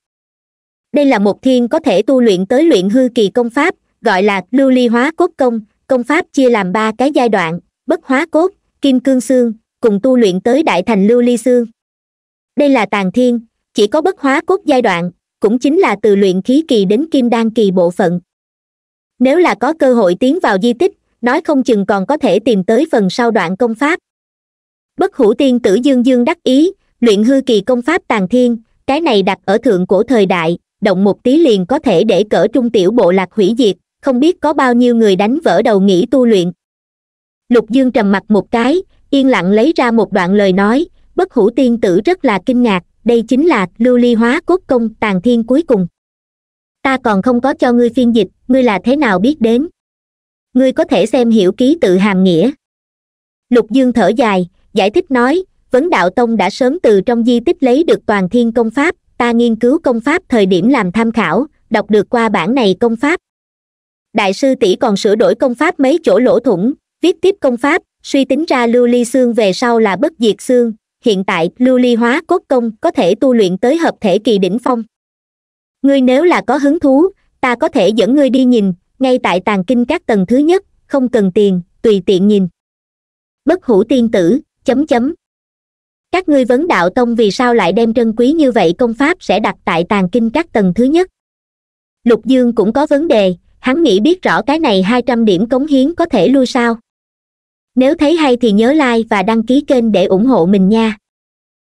đây là một thiên có thể tu luyện tới luyện hư kỳ công pháp gọi là lưu ly hóa cốt công công pháp chia làm ba cái giai đoạn bất hóa cốt kim cương xương cùng tu luyện tới đại thành lưu ly xương đây là tàn thiên chỉ có bất hóa cốt giai đoạn cũng chính là từ luyện khí kỳ đến kim đan kỳ bộ phận nếu là có cơ hội tiến vào di tích nói không chừng còn có thể tìm tới phần sau đoạn công pháp bất hủ tiên tử dương dương đắc ý luyện hư kỳ công pháp tàng thiên cái này đặt ở thượng cổ thời đại động một tí liền có thể để cỡ trung tiểu bộ lạc hủy diệt không biết có bao nhiêu người đánh vỡ đầu nghỉ tu luyện lục dương trầm mặt một cái yên lặng lấy ra một đoạn lời nói bất hủ tiên tử rất là kinh ngạc đây chính là lưu ly hóa cốt công tàng thiên cuối cùng ta còn không có cho ngươi phiên dịch ngươi là thế nào biết đến ngươi có thể xem hiểu ký tự hàm nghĩa lục dương thở dài giải thích nói vấn đạo tông đã sớm từ trong di tích lấy được toàn thiên công pháp ta nghiên cứu công pháp thời điểm làm tham khảo đọc được qua bản này công pháp đại sư tỷ còn sửa đổi công pháp mấy chỗ lỗ thủng viết tiếp công pháp suy tính ra lưu ly xương về sau là bất diệt xương hiện tại lưu ly hóa cốt công có thể tu luyện tới hợp thể kỳ đỉnh phong ngươi nếu là có hứng thú ta có thể dẫn ngươi đi nhìn ngay tại tàng kinh các tầng thứ nhất không cần tiền tùy tiện nhìn bất hủ tiên tử chấm chấm các ngươi vấn đạo tông vì sao lại đem trân quý như vậy công pháp sẽ đặt tại tàng kinh các tầng thứ nhất lục dương cũng có vấn đề hắn nghĩ biết rõ cái này hai trăm điểm cống hiến có thể lui sao nếu thấy hay thì nhớ like và đăng ký kênh để ủng hộ mình nha